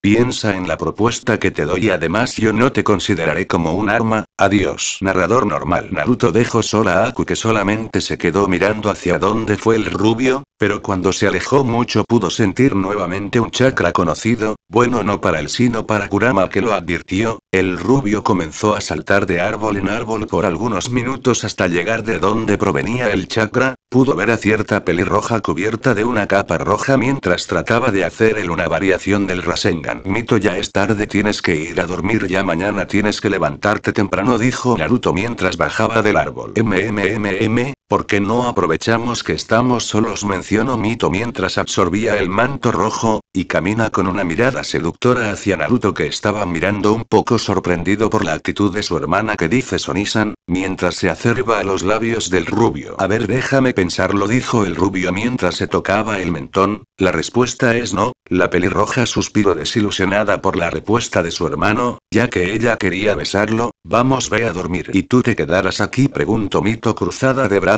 piensa en la propuesta que te doy y además yo no te consideraré como un arma, Adiós, narrador normal. Naruto dejó sola a Aku que solamente se quedó mirando hacia dónde fue el rubio, pero cuando se alejó mucho pudo sentir nuevamente un chakra conocido, bueno no para él sino para Kurama que lo advirtió, el rubio comenzó a saltar de árbol en árbol por algunos minutos hasta llegar de donde provenía el chakra, pudo ver a cierta pelirroja cubierta de una capa roja mientras trataba de hacer él una variación del Rasengan. Mito ya es tarde tienes que ir a dormir ya mañana tienes que levantarte temprano dijo Naruto mientras bajaba del árbol. MMMMM qué no aprovechamos que estamos solos? Mencionó Mito mientras absorbía el manto rojo, y camina con una mirada seductora hacia Naruto que estaba mirando un poco sorprendido por la actitud de su hermana que dice Sonisan, mientras se acerba a los labios del rubio. A ver, déjame pensarlo, dijo el rubio mientras se tocaba el mentón. La respuesta es no, la pelirroja suspiró desilusionada por la respuesta de su hermano, ya que ella quería besarlo. Vamos, ve a dormir. ¿Y tú te quedarás aquí? preguntó Mito cruzada de brazos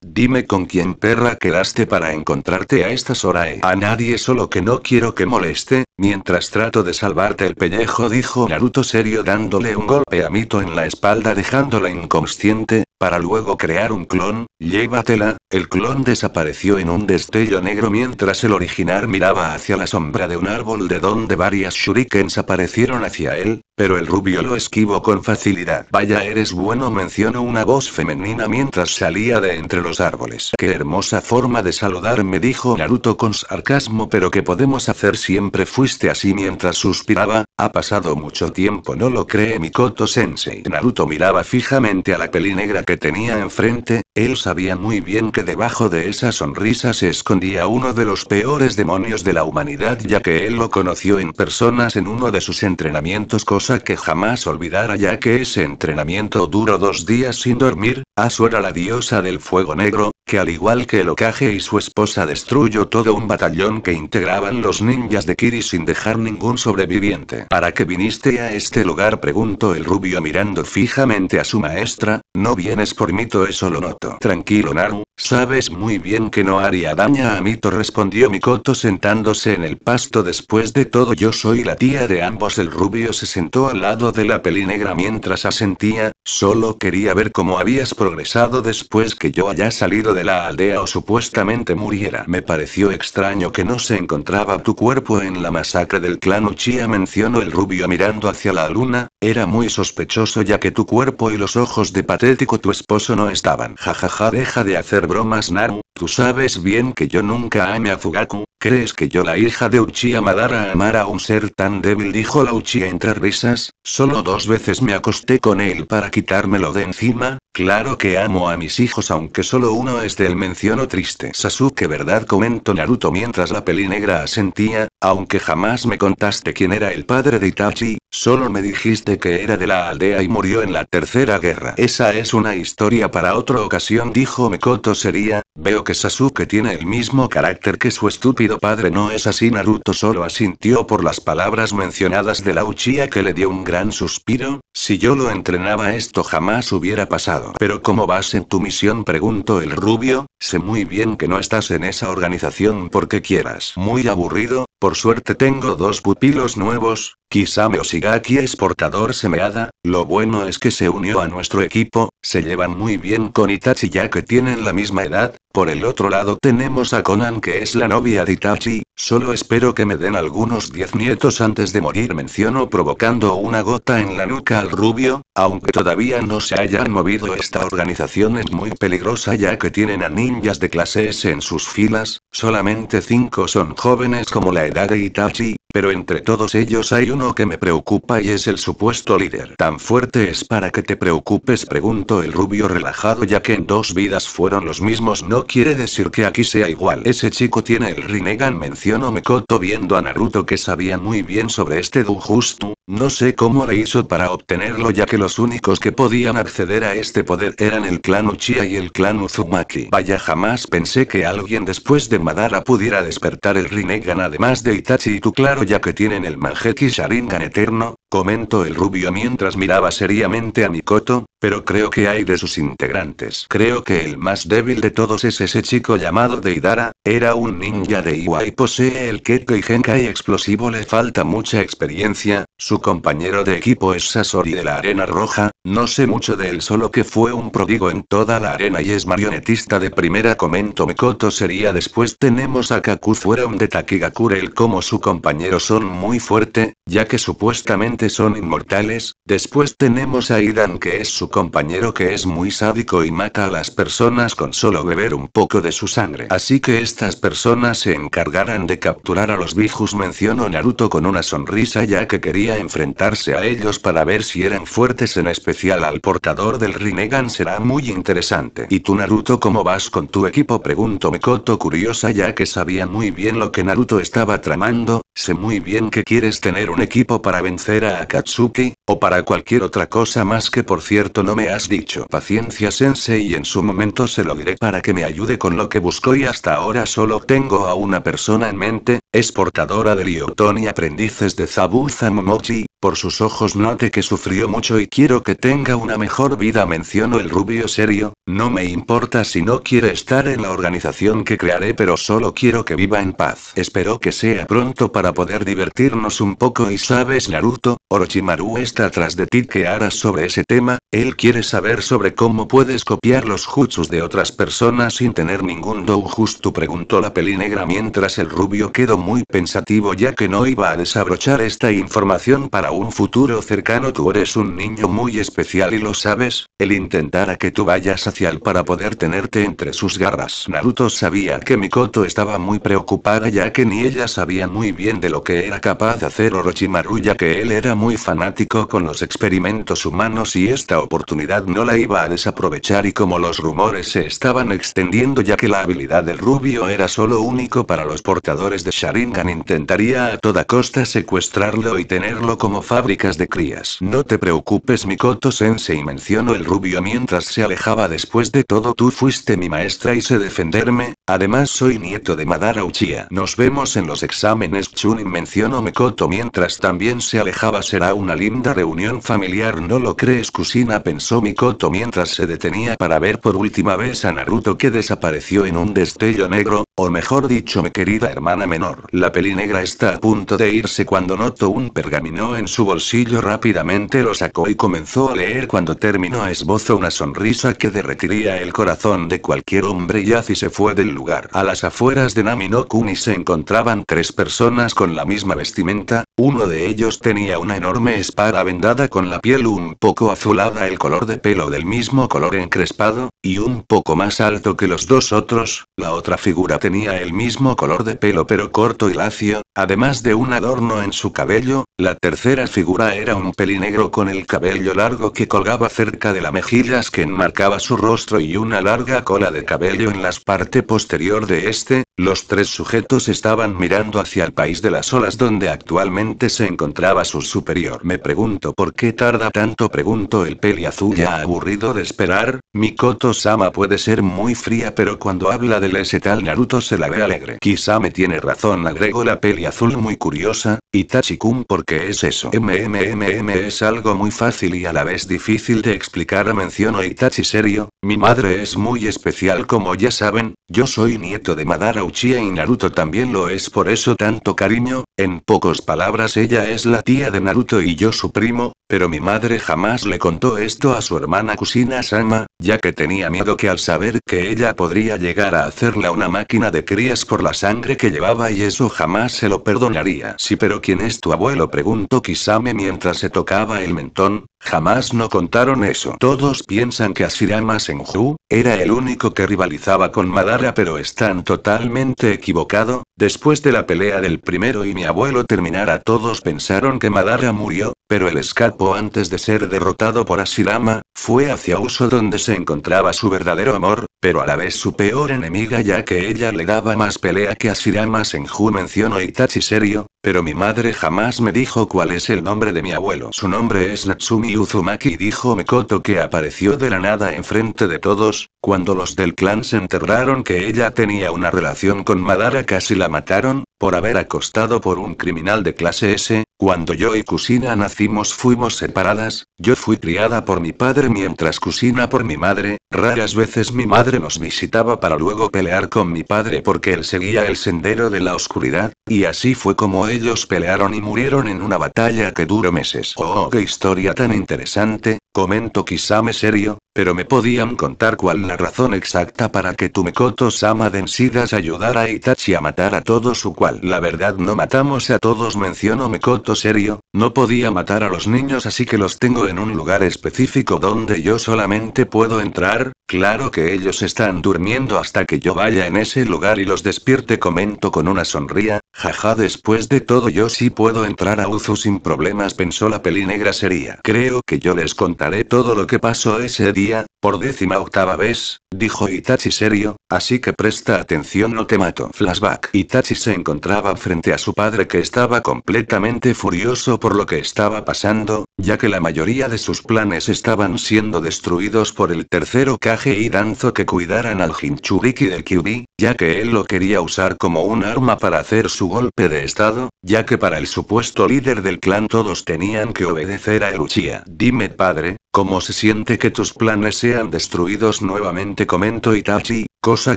dime con quién perra quedaste para encontrarte a estas horas. Eh. A nadie solo que no quiero que moleste, mientras trato de salvarte el pellejo dijo Naruto serio dándole un golpe a Mito en la espalda dejándola inconsciente, para luego crear un clon, llévatela, el clon desapareció en un destello negro mientras el original miraba hacia la sombra de un árbol de donde varias shurikens aparecieron hacia él, pero el rubio lo esquivó con facilidad. Vaya eres bueno mencionó una voz femenina mientras salía de entre los árboles. Qué hermosa forma de saludarme dijo Naruto con sarcasmo pero qué podemos hacer siempre fuiste así mientras suspiraba, ha pasado mucho tiempo no lo cree Mikoto sensei. Naruto miraba fijamente a la peli negra tenía enfrente, él sabía muy bien que debajo de esa sonrisa se escondía uno de los peores demonios de la humanidad ya que él lo conoció en personas en uno de sus entrenamientos cosa que jamás olvidara ya que ese entrenamiento duró dos días sin dormir, su era la diosa del fuego negro, que al igual que el ocaje y su esposa destruyó todo un batallón que integraban los ninjas de Kiri sin dejar ningún sobreviviente. ¿Para qué viniste a este lugar? preguntó el rubio mirando fijamente a su maestra, no vienes por Mito eso lo noto. Tranquilo Naru, sabes muy bien que no haría daño a Mito respondió Mikoto sentándose en el pasto después de todo yo soy la tía de ambos el rubio se sentó al lado de la negra mientras asentía, solo quería ver cómo habías progresado después que yo haya salido de la aldea o supuestamente muriera. Me pareció extraño que no se encontraba tu cuerpo en la masacre del clan Uchiha mencionó el rubio mirando hacia la luna, era muy sospechoso ya que tu cuerpo y los ojos de patético tu esposo no estaban. Jajaja deja de hacer bromas Naru, tú sabes bien que yo nunca ame a Fugaku, ¿Crees que yo, la hija de Uchiha Madara, amar a un ser tan débil? dijo la Uchiha entre risas. Solo dos veces me acosté con él para quitármelo de encima. Claro que amo a mis hijos, aunque solo uno es del menciono triste. Sasuke, ¿verdad? comentó Naruto mientras la peli negra asentía. Aunque jamás me contaste quién era el padre de Itachi, solo me dijiste que era de la aldea y murió en la tercera guerra. Esa es una historia para otra ocasión, dijo Mekoto. Sería, veo que Sasuke tiene el mismo carácter que su estúpido padre no es así. Naruto solo asintió por las palabras mencionadas de la Uchiha que le dio un gran suspiro, si yo lo entrenaba esto jamás hubiera pasado. Pero ¿cómo vas en tu misión? preguntó el rubio, sé muy bien que no estás en esa organización porque quieras. Muy aburrido, por suerte tengo dos pupilos nuevos, quizá Osigaki es portador semeada, lo bueno es que se unió a nuestro equipo, se llevan muy bien con Itachi ya que tienen la misma edad, por el otro lado tenemos a Conan que es la novia de Itachi, Solo espero que me den algunos diez nietos antes de morir, menciono provocando una gota en la nuca al rubio, aunque todavía no se hayan movido esta organización es muy peligrosa ya que tienen a ninjas de clase S en sus filas, solamente cinco son jóvenes como la edad de Itachi, pero entre todos ellos hay uno que me preocupa y es el supuesto líder. ¿Tan fuerte es para que te preocupes? Pregunto el rubio relajado ya que en dos vidas fueron los mismos. No quiere decir que aquí sea igual. Ese chico tiene el Rinnegan mencionó Mekoto viendo a Naruto que sabía muy bien sobre este Justo. No sé cómo le hizo para obtenerlo ya que los únicos que podían acceder a este poder eran el clan Uchiha y el clan Uzumaki. Vaya jamás pensé que alguien después de Madara pudiera despertar el Rinnegan además de Itachi y tu claro ya que tienen el Manjeki Sharingan eterno, comentó el rubio mientras miraba seriamente a Mikoto, pero creo que hay de sus integrantes. Creo que el más débil de todos es ese chico llamado Deidara, era un ninja de Iwa y posee el Kekkei Genkai explosivo le falta mucha experiencia, su compañero de equipo es Sasori de la Arena Roja, no sé mucho de él solo que fue un prodigo en toda la arena y es marionetista de primera comento Mekoto sería después tenemos a Kaku un de Takigakure como su compañero son muy fuerte, ya que supuestamente son inmortales, Después tenemos a Idan que es su compañero que es muy sádico y mata a las personas con solo beber un poco de su sangre. Así que estas personas se encargarán de capturar a los Bijus mencionó Naruto con una sonrisa ya que quería enfrentarse a ellos para ver si eran fuertes en especial al portador del Rinnegan será muy interesante. ¿Y tú Naruto cómo vas con tu equipo? preguntó Mikoto curiosa ya que sabía muy bien lo que Naruto estaba tramando, sé muy bien que quieres tener un equipo para vencer a Akatsuki, o para cualquier otra cosa más que por cierto no me has dicho. Paciencia sensei y en su momento se lo diré para que me ayude con lo que busco y hasta ahora solo tengo a una persona en mente, es portadora de liotón y aprendices de Zabuza Momochi, por sus ojos note que sufrió mucho y quiero que tenga una mejor vida. Menciono el rubio serio, no me importa si no quiere estar en la organización que crearé, pero solo quiero que viva en paz. Espero que sea pronto para poder divertirnos un poco y sabes Naruto, Orochimaru está tras de ti que harás sobre ese tema, él quiere saber sobre cómo puedes copiar los jutsus de otras personas sin tener ningún dou justo preguntó la peli negra mientras el rubio quedó muy pensativo ya que no iba a desabrochar esta información para un futuro cercano tú eres un niño muy especial y lo sabes, él intentara que tú vayas hacia él para poder tenerte entre sus garras. Naruto sabía que Mikoto estaba muy preocupada ya que ni ella sabía muy bien de lo que era capaz de hacer Orochimaru ya que él era muy fanático con los experimentos humanos y esta oportunidad no la iba a desaprovechar y como los rumores se estaban extendiendo ya que la habilidad del rubio era solo único para los portadores de Sharingan intentaría a toda costa secuestrarlo y tenerlo como fábricas de crías. No te preocupes Mikoto-sensei mencionó el rubio mientras se alejaba después de todo tú fuiste mi maestra y sé defenderme, además soy nieto de Madara Uchiha. Nos vemos en los exámenes Chunin mencionó Mikoto mientras también se alejaba será una linda reunión familiar no lo crees Kusina pensó Mikoto mientras se detenía para ver por última vez a Naruto que desapareció en un destello negro, o mejor dicho mi querida hermana menor. La peli negra está a punto de irse cuando noto un pergamino en su bolsillo rápidamente lo sacó y comenzó a leer cuando terminó esbozó esbozo una sonrisa que derretiría el corazón de cualquier hombre y así se fue del lugar. A las afueras de naminokuni se encontraban tres personas con la misma vestimenta, uno de ellos tenía una enorme espada vendada con la piel un poco azulada el color de pelo del mismo color encrespado, y un poco más alto que los dos otros, la otra figura tenía el mismo color de pelo pero corto y lacio, además de un adorno en su cabello, la tercera figura era un peli negro con el cabello largo que colgaba cerca de las mejillas que enmarcaba su rostro y una larga cola de cabello en la parte posterior de este, los tres sujetos estaban mirando hacia el país de las olas donde actualmente se encontraba su superior. Me pregunto por qué tarda tanto, pregunto el peli azul ya aburrido de esperar, Mikoto Sama puede ser muy fría pero cuando habla del ese tal Naruto se la ve alegre. Quizá me tiene razón, agregó la peli azul muy curiosa, itachi por porque es eso. MMMM es algo muy fácil y a la vez difícil de explicar. Menciono Itachi serio. Mi madre es muy especial, como ya saben. Yo soy nieto de Madara Uchiha y Naruto también lo es, por eso tanto cariño. En pocas palabras, ella es la tía de Naruto y yo su primo. Pero mi madre jamás le contó esto a su hermana Kusina Sama, ya que tenía miedo que al saber que ella podría llegar a hacerla una máquina de crías por la sangre que llevaba y eso jamás se lo perdonaría. Sí, pero ¿quién es tu abuelo? pregunto Same mientras se tocaba el mentón, Jamás no contaron eso. Todos piensan que Asirama Senju, era el único que rivalizaba con Madara pero están totalmente equivocado, después de la pelea del primero y mi abuelo terminara todos pensaron que Madara murió, pero el escapó antes de ser derrotado por Asirama fue hacia Uso donde se encontraba su verdadero amor, pero a la vez su peor enemiga ya que ella le daba más pelea que Asirama Senju mencionó Itachi serio, pero mi madre jamás me dijo cuál es el nombre de mi abuelo. Su nombre es Natsumi y Uzumaki dijo Mekoto que apareció de la nada enfrente de todos, cuando los del clan se enterraron que ella tenía una relación con Madara casi la mataron, por haber acostado por un criminal de clase S, cuando yo y Cusina nacimos fuimos separadas, yo fui criada por mi padre mientras Cusina por mi madre, raras veces mi madre nos visitaba para luego pelear con mi padre porque él seguía el sendero de la oscuridad, y así fue como ellos pelearon y murieron en una batalla que duró meses. Oh, qué historia tan interesante, comento quizá me serio, pero me podían contar cuál la razón exacta para que mekoto sama Densidas ayudara a Itachi a matar a todos su cual la verdad no matamos a todos menciono Mekoto serio, no podía matar a los niños así que los tengo en un lugar específico donde yo solamente puedo entrar, claro que ellos están durmiendo hasta que yo vaya en ese lugar y los despierte comento con una sonría, jaja después de todo yo sí puedo entrar a Uzu sin problemas pensó la peli negra sería. Creo que yo les contaré todo lo que pasó ese día por décima octava vez, dijo Itachi serio, así que presta atención o te mato. Flashback. Itachi se encontraba frente a su padre que estaba completamente furioso por lo que estaba pasando, ya que la mayoría de sus planes estaban siendo destruidos por el tercero Kage y Danzo que cuidaran al Hinchuriki de Kyubi, ya que él lo quería usar como un arma para hacer su golpe de estado, ya que para el supuesto líder del clan todos tenían que obedecer a el Dime padre, ¿cómo se siente que tus planes sean destruidos nuevamente comentó Itachi, cosa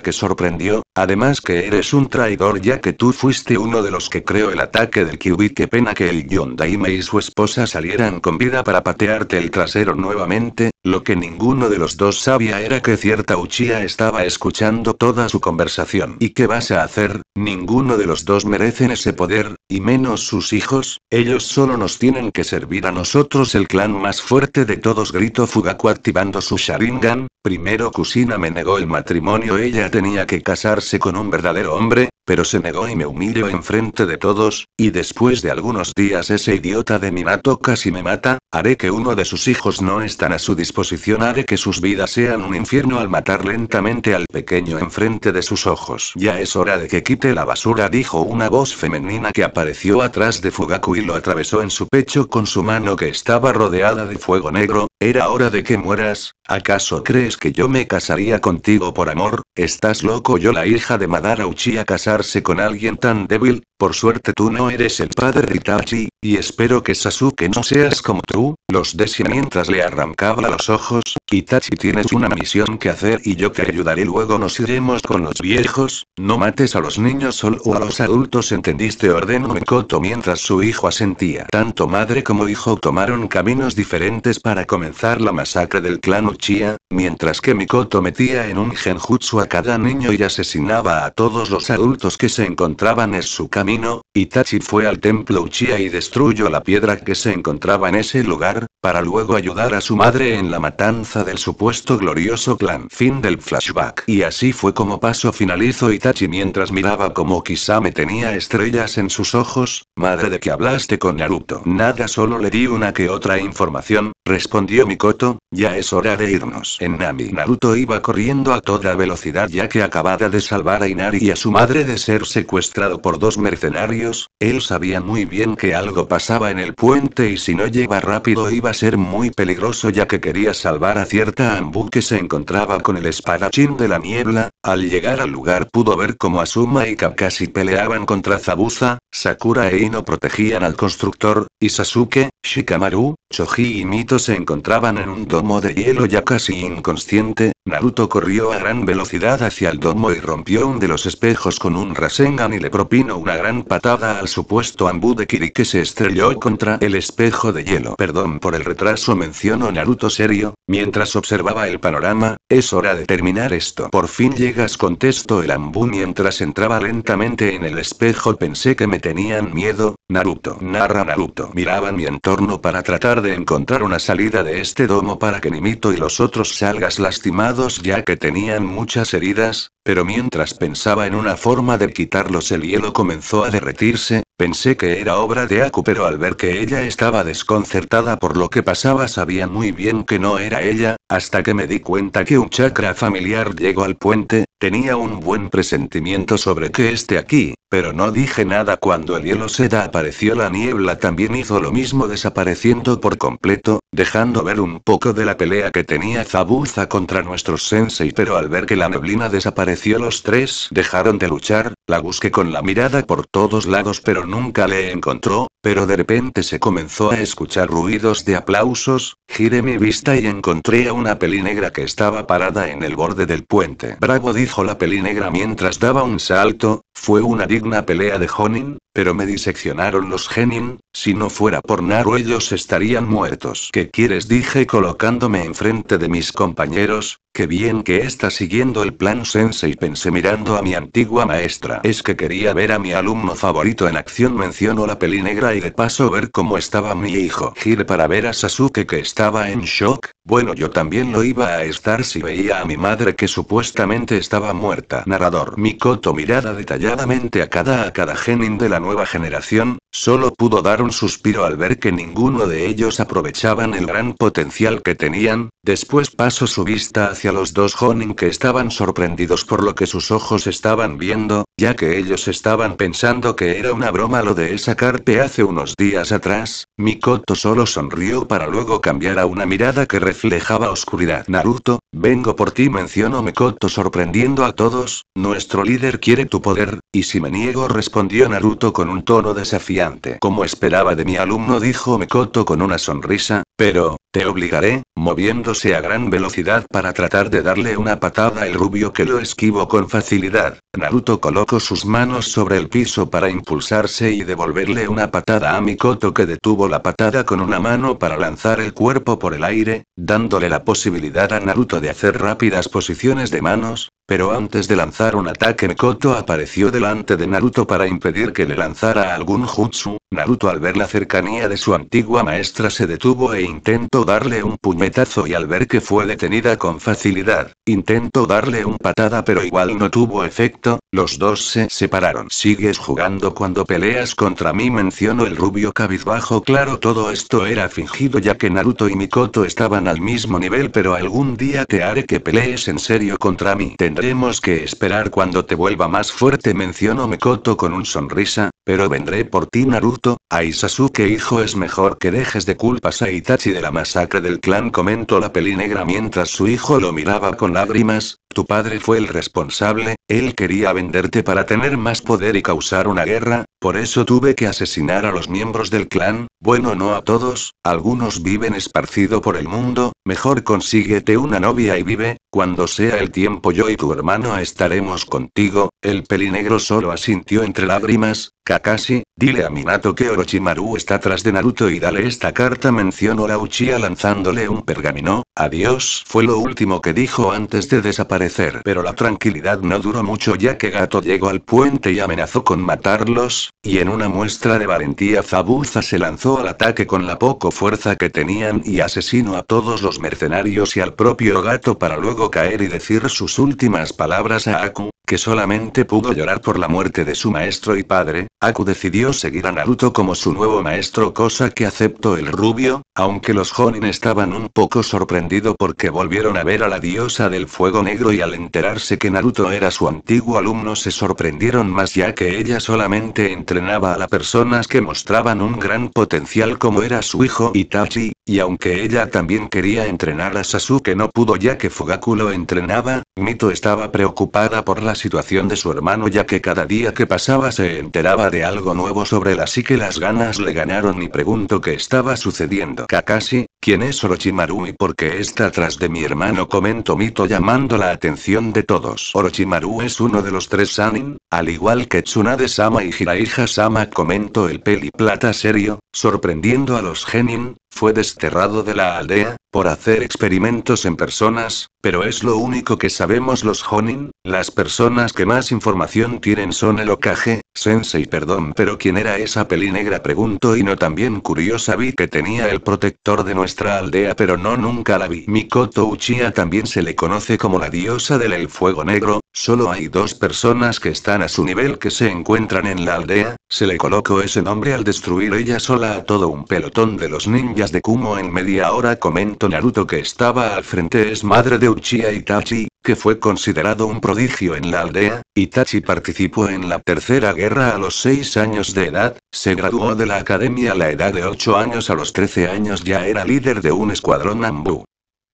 que sorprendió Además que eres un traidor ya que tú fuiste uno de los que creó el ataque del kiwi Qué pena que el Yondaime y su esposa salieran con vida para patearte el trasero nuevamente, lo que ninguno de los dos sabía era que cierta Uchiha estaba escuchando toda su conversación. ¿Y qué vas a hacer? Ninguno de los dos merecen ese poder, y menos sus hijos, ellos solo nos tienen que servir a nosotros el clan más fuerte de todos gritó Fugaku activando su Sharingan, primero Kusina me negó el matrimonio ella tenía que casarse con un verdadero hombre, pero se negó y me humilló enfrente de todos, y después de algunos días ese idiota de Minato casi me mata, haré que uno de sus hijos no están a su disposición, haré que sus vidas sean un infierno al matar lentamente al pequeño enfrente de sus ojos. Ya es hora de que quite la basura, dijo una voz femenina que apareció atrás de Fugaku y lo atravesó en su pecho con su mano que estaba rodeada de fuego negro, era hora de que mueras, ¿acaso crees que yo me casaría contigo por amor? Estás loco, yo la hija de Madara Uchiha casa con alguien tan débil, por suerte tú no eres el padre de Itachi, y espero que Sasuke no seas como tú, los y mientras le arrancaba los ojos, Itachi tienes una misión que hacer y yo te ayudaré luego nos iremos con los viejos, no mates a los niños solo o a los adultos entendiste ordenó Mikoto mientras su hijo asentía. Tanto madre como hijo tomaron caminos diferentes para comenzar la masacre del clan Uchiha, mientras que Mikoto metía en un genjutsu a cada niño y asesinaba a todos los adultos que se encontraban en su camino, Itachi fue al templo Uchiha y destruyó la piedra que se encontraba en ese lugar, para luego ayudar a su madre en la matanza del supuesto glorioso clan. Fin del flashback. Y así fue como paso finalizó Itachi mientras miraba como Kisame tenía estrellas en sus ojos, madre de que hablaste con Naruto. Nada solo le di una que otra información, respondió Mikoto, ya es hora de irnos. En Nami Naruto iba corriendo a toda velocidad ya que acababa de salvar a Inari y a su madre de ser secuestrado por dos mercenarios, él sabía muy bien que algo pasaba en el puente y si no lleva rápido iba a ser muy peligroso ya que quería salvar a cierta Ambu que se encontraba con el espadachín de la niebla, al llegar al lugar pudo ver cómo Asuma y Kakashi peleaban contra Zabuza, Sakura e Ino protegían al constructor, y Sasuke, Shikamaru, Choji y Mito se encontraban en un domo de hielo ya casi inconsciente, Naruto corrió a gran velocidad hacia el domo y rompió un de los espejos con un un Rasengan y le propino una gran patada al supuesto Ambu de Kiri que se estrelló contra el espejo de hielo. Perdón por el retraso mencionó Naruto serio, mientras observaba el panorama, es hora de terminar esto. Por fin llegas contesto el Ambu mientras entraba lentamente en el espejo pensé que me tenían miedo, Naruto. Narra Naruto. Miraba mi entorno para tratar de encontrar una salida de este domo para que Nimito y los otros salgas lastimados ya que tenían muchas heridas, pero mientras pensaba en una forma de quitarlos el hielo comenzó a derretirse, pensé que era obra de Aku pero al ver que ella estaba desconcertada por lo que pasaba sabía muy bien que no era ella, hasta que me di cuenta que un chakra familiar llegó al puente, tenía un buen presentimiento sobre que esté aquí, pero no dije nada cuando el hielo seda apareció la niebla también hizo lo mismo desapareciendo por completo, dejando ver un poco de la pelea que tenía Zabuza contra nuestros sensei pero al ver que la neblina desapareció los tres dejaron de luchar, la busqué con la mirada por todos lados pero nunca le encontró, pero de repente se comenzó a escuchar ruidos de aplausos, giré mi vista y encontré a un una peli negra que estaba parada en el borde del puente. Bravo dijo la peli negra mientras daba un salto, fue una digna pelea de Honin, pero me diseccionaron los Genin, si no fuera por Naru ellos estarían muertos. ¿Qué quieres? dije colocándome enfrente de mis compañeros, que bien que está siguiendo el plan Sensei pensé mirando a mi antigua maestra. Es que quería ver a mi alumno favorito en acción mencionó la peli negra y de paso ver cómo estaba mi hijo. gire para ver a Sasuke que estaba en shock, bueno yo también también lo iba a estar si veía a mi madre que supuestamente estaba muerta. Narrador Mikoto mirada detalladamente a cada a cada genin de la nueva generación, solo pudo dar un suspiro al ver que ninguno de ellos aprovechaban el gran potencial que tenían, después pasó su vista hacia los dos Honin que estaban sorprendidos por lo que sus ojos estaban viendo, ya que ellos estaban pensando que era una broma lo de esa carpe hace unos días atrás, Mikoto solo sonrió para luego cambiar a una mirada que reflejaba oscuridad. Naruto, vengo por ti mencionó Mikoto sorprendiendo a todos, nuestro líder quiere tu poder, y si me niego respondió Naruto con un tono desafiante. Como esperaba de mi alumno dijo Mikoto con una sonrisa, pero, te obligaré, moviéndose a gran velocidad para tratar de darle una patada al rubio que lo esquivo con facilidad. Naruto coloca sus manos sobre el piso para impulsarse y devolverle una patada a Mikoto que detuvo la patada con una mano para lanzar el cuerpo por el aire, dándole la posibilidad a Naruto de hacer rápidas posiciones de manos, pero antes de lanzar un ataque Mikoto apareció delante de Naruto para impedir que le lanzara algún jutsu, Naruto al ver la cercanía de su antigua maestra se detuvo e intentó darle un puñetazo y al ver que fue detenida con facilidad, intentó darle un patada pero igual no tuvo efecto, los dos se separaron. Sigues jugando cuando peleas contra mí, mencionó el rubio cabizbajo. Claro, todo esto era fingido ya que Naruto y Mikoto estaban al mismo nivel, pero algún día te haré que pelees en serio contra mí. Tendremos que esperar cuando te vuelva más fuerte, mencionó Mikoto con un sonrisa, pero vendré por ti, Naruto. a Sasuke, hijo, es mejor que dejes de culpas a Itachi de la masacre del clan, comentó la peli negra mientras su hijo lo miraba con lágrimas. Tu padre fue el responsable, él quería venderte para tener más poder y causar una guerra, por eso tuve que asesinar a los miembros del clan, bueno no a todos, algunos viven esparcido por el mundo, mejor consíguete una novia y vive, cuando sea el tiempo yo y tu hermano estaremos contigo, el pelinegro solo asintió entre lágrimas, Kakashi, Dile a Minato que Orochimaru está tras de Naruto y dale esta carta mencionó la Uchiha lanzándole un pergamino, adiós fue lo último que dijo antes de desaparecer pero la tranquilidad no duró mucho ya que Gato llegó al puente y amenazó con matarlos, y en una muestra de valentía Zabuza se lanzó al ataque con la poco fuerza que tenían y asesinó a todos los mercenarios y al propio Gato para luego caer y decir sus últimas palabras a Aku, que solamente pudo llorar por la muerte de su maestro y padre, Aku decidió seguir a Naruto como su nuevo maestro cosa que aceptó el rubio, aunque los Jonin estaban un poco sorprendidos porque volvieron a ver a la diosa del fuego negro y al enterarse que Naruto era su antiguo alumno se sorprendieron más ya que ella solamente entrenaba a las personas que mostraban un gran potencial como era su hijo Itachi, y aunque ella también quería entrenar a Sasuke no pudo ya que Fugaku lo entrenaba, Mito estaba preocupada por las situación de su hermano ya que cada día que pasaba se enteraba de algo nuevo sobre él así que las ganas le ganaron y pregunto qué estaba sucediendo. Kakashi, ¿quién es Orochimaru y por qué está atrás de mi hermano? Comento Mito llamando la atención de todos. Orochimaru es uno de los tres Sanin, al igual que Tsunade-sama y Jiraiha-sama comentó el peli plata serio, Sorprendiendo a los Genin, fue desterrado de la aldea, por hacer experimentos en personas, pero es lo único que sabemos los Jonin, las personas que más información tienen son el Okage, Sensei, perdón, pero ¿quién era esa peli negra? pregunto y no también curiosa. Vi que tenía el protector de nuestra aldea, pero no nunca la vi. Mikoto Uchiha también se le conoce como la diosa del el fuego negro. Solo hay dos personas que están a su nivel que se encuentran en la aldea. Se le colocó ese nombre al destruir ella sola a todo un pelotón de los ninjas de Kumo en media hora. Comento Naruto que estaba al frente es madre de Uchiha Itachi, que fue considerado un prodigio en la aldea, Itachi participó en la Tercera Guerra a los 6 años de edad, se graduó de la academia a la edad de 8 años a los 13 años ya era líder de un escuadrón Ambu.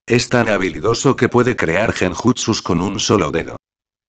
Es tan habilidoso que puede crear genjutsus con un solo dedo.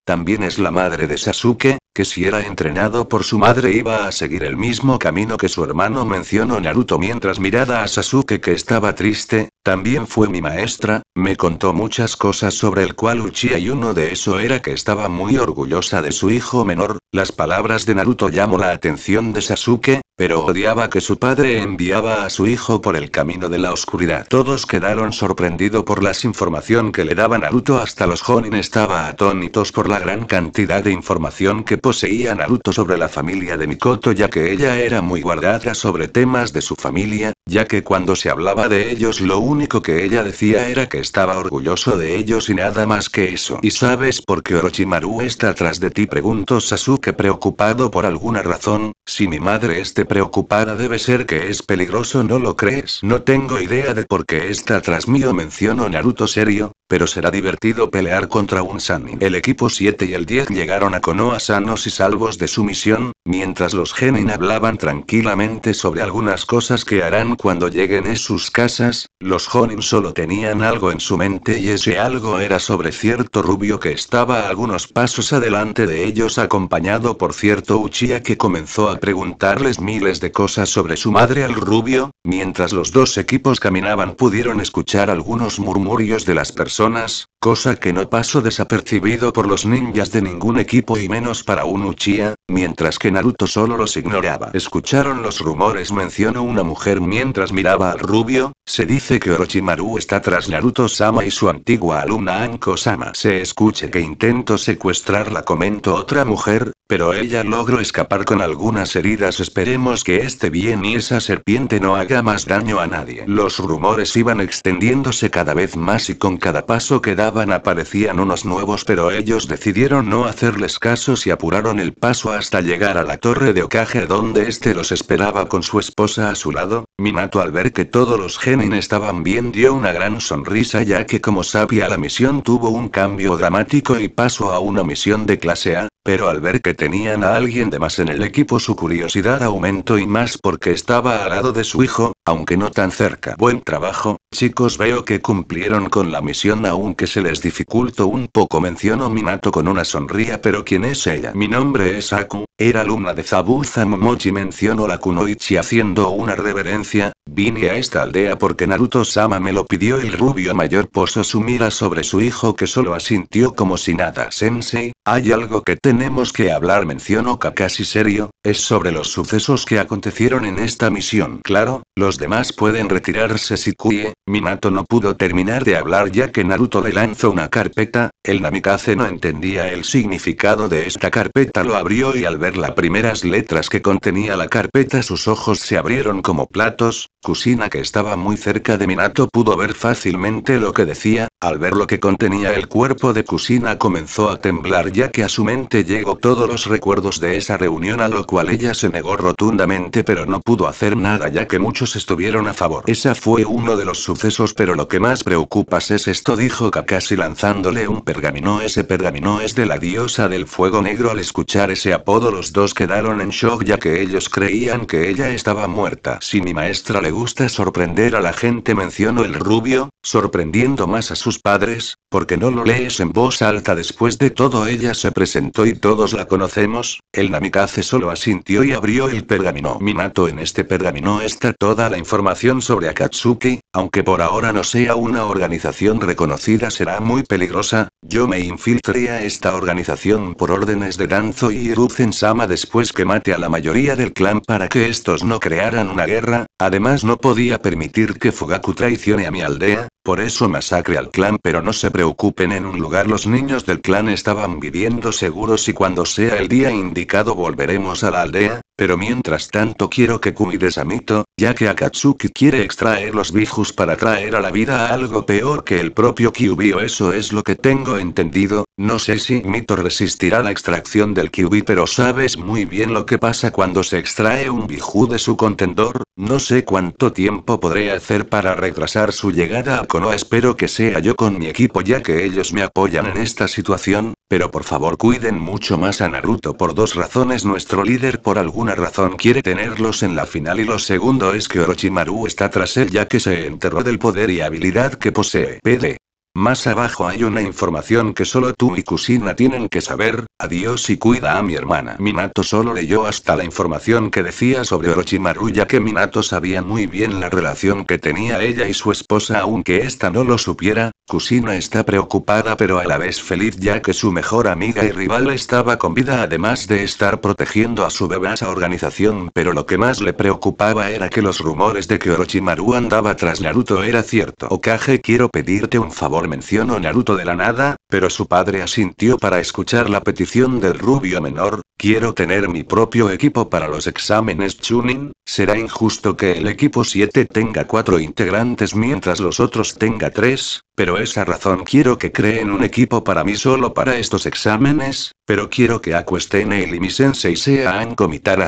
También es la madre de Sasuke, que si era entrenado por su madre iba a seguir el mismo camino que su hermano mencionó Naruto mientras mirada a Sasuke que estaba triste, también fue mi maestra, me contó muchas cosas sobre el cual Uchiha y uno de eso era que estaba muy orgullosa de su hijo menor, las palabras de Naruto llamó la atención de Sasuke, pero odiaba que su padre enviaba a su hijo por el camino de la oscuridad. Todos quedaron sorprendidos por las información que le daba Naruto hasta los Jonin estaba atónitos por la gran cantidad de información que poseía Naruto sobre la familia de Mikoto ya que ella era muy guardada sobre temas de su familia, ya que cuando se hablaba de ellos lo único único que ella decía era que estaba orgulloso de ellos y nada más que eso. ¿Y sabes por qué Orochimaru está atrás de ti? Preguntó Sasuke preocupado por alguna razón. Si mi madre esté preocupada debe ser que es peligroso, ¿no lo crees? No tengo idea de por qué está atrás mío, mencionó Naruto serio, pero será divertido pelear contra un Sanin. El equipo 7 y el 10 llegaron a Konoha sanos y salvos de su misión, mientras los Genin hablaban tranquilamente sobre algunas cosas que harán cuando lleguen a sus casas, Honin solo tenían algo en su mente y ese algo era sobre cierto rubio que estaba a algunos pasos adelante de ellos acompañado por cierto Uchiha que comenzó a preguntarles miles de cosas sobre su madre al rubio, mientras los dos equipos caminaban pudieron escuchar algunos murmurios de las personas, cosa que no pasó desapercibido por los ninjas de ningún equipo y menos para un Uchiha, Mientras que Naruto solo los ignoraba. Escucharon los rumores mencionó una mujer mientras miraba al rubio, se dice que Orochimaru está tras Naruto-sama y su antigua alumna Anko-sama. Se escuche que intentó secuestrarla comentó otra mujer, pero ella logró escapar con algunas heridas esperemos que este bien y esa serpiente no haga más daño a nadie. Los rumores iban extendiéndose cada vez más y con cada paso que daban aparecían unos nuevos pero ellos decidieron no hacerles caso y apuraron el paso a hasta llegar a la torre de Okage donde este los esperaba con su esposa a su lado, Minato al ver que todos los genin estaban bien dio una gran sonrisa ya que como sabía la misión tuvo un cambio dramático y pasó a una misión de clase A, pero al ver que tenían a alguien de más en el equipo su curiosidad aumentó y más porque estaba al lado de su hijo, aunque no tan cerca. Buen trabajo, chicos veo que cumplieron con la misión aunque se les dificultó un poco mencionó Minato con una sonría pero ¿quién es ella? Mi nombre es Aku, era alumna de Zabuza Momochi mencionó la Kunoichi haciendo una reverencia, vine a esta aldea porque Naruto-sama me lo pidió el rubio mayor posó su mira sobre su hijo que solo asintió como si nada sensei, hay algo que tenemos que hablar mencionó Kakashi serio, es sobre los sucesos que acontecieron en esta misión. Claro, los demás pueden retirarse si Kuye, Minato no pudo terminar de hablar ya que Naruto le lanzó una carpeta, el Namikaze no entendía el significado de esta carpeta lo abrió y al ver las primeras letras que contenía la carpeta sus ojos se abrieron como platos, Kusina que estaba muy cerca de Minato pudo ver fácilmente lo que decía, al ver lo que contenía el cuerpo de Kusina comenzó a temblar ya que a su mente llegó todos los recuerdos de esa reunión a lo cual ella se negó rotundamente pero no pudo hacer nada ya que muchos estuvieron a favor. Esa fue uno de los sucesos pero lo que más preocupas es esto dijo Kakashi lanzándole un pergamino ese pergamino es de la diosa del fuego negro al escuchar ese apodo los dos quedaron en shock ya que ellos creían que ella estaba muerta. Si mi maestra le gusta sorprender a la gente mencionó el rubio, sorprendiendo más a sus padres, porque no lo lees en voz alta después de todo ella se presentó todos la conocemos, el Namikaze solo asintió y abrió el pergamino Minato. En este pergamino está toda la información sobre Akatsuki, aunque por ahora no sea una organización reconocida será muy peligrosa, yo me infiltré a esta organización por órdenes de Danzo y Hiruzen-sama después que mate a la mayoría del clan para que estos no crearan una guerra, además no podía permitir que Fugaku traicione a mi aldea, por eso masacre al clan, pero no se preocupen en un lugar los niños del clan estaban viviendo seguros y cuando sea el día indicado volveremos a la aldea, pero mientras tanto quiero que cuides a Mito, ya que Akatsuki quiere extraer los bijus para traer a la vida a algo peor que el propio Kyubi eso es lo que tengo entendido, no sé si Mito resistirá la extracción del Kyubi pero sabes muy bien lo que pasa cuando se extrae un biju de su contendor, no sé cuánto tiempo podré hacer para retrasar su llegada a no espero que sea yo con mi equipo ya que ellos me apoyan en esta situación, pero por favor cuiden mucho más a Naruto por dos razones nuestro líder por alguna razón quiere tenerlos en la final y lo segundo es que Orochimaru está tras él ya que se enterró del poder y habilidad que posee PD. Más abajo hay una información que solo tú y Kusina tienen que saber, adiós y cuida a mi hermana. Minato solo leyó hasta la información que decía sobre Orochimaru ya que Minato sabía muy bien la relación que tenía ella y su esposa aunque ésta no lo supiera, Kusina está preocupada pero a la vez feliz ya que su mejor amiga y rival estaba con vida además de estar protegiendo a su bebasa organización pero lo que más le preocupaba era que los rumores de que Orochimaru andaba tras Naruto era cierto. Okage quiero pedirte un favor menciono Naruto de la nada, pero su padre asintió para escuchar la petición del rubio menor, quiero tener mi propio equipo para los exámenes Chunin, será injusto que el equipo 7 tenga 4 integrantes mientras los otros tenga 3, pero esa razón quiero que creen un equipo para mí solo para estos exámenes, pero quiero que Aquestenail y mi sensei sean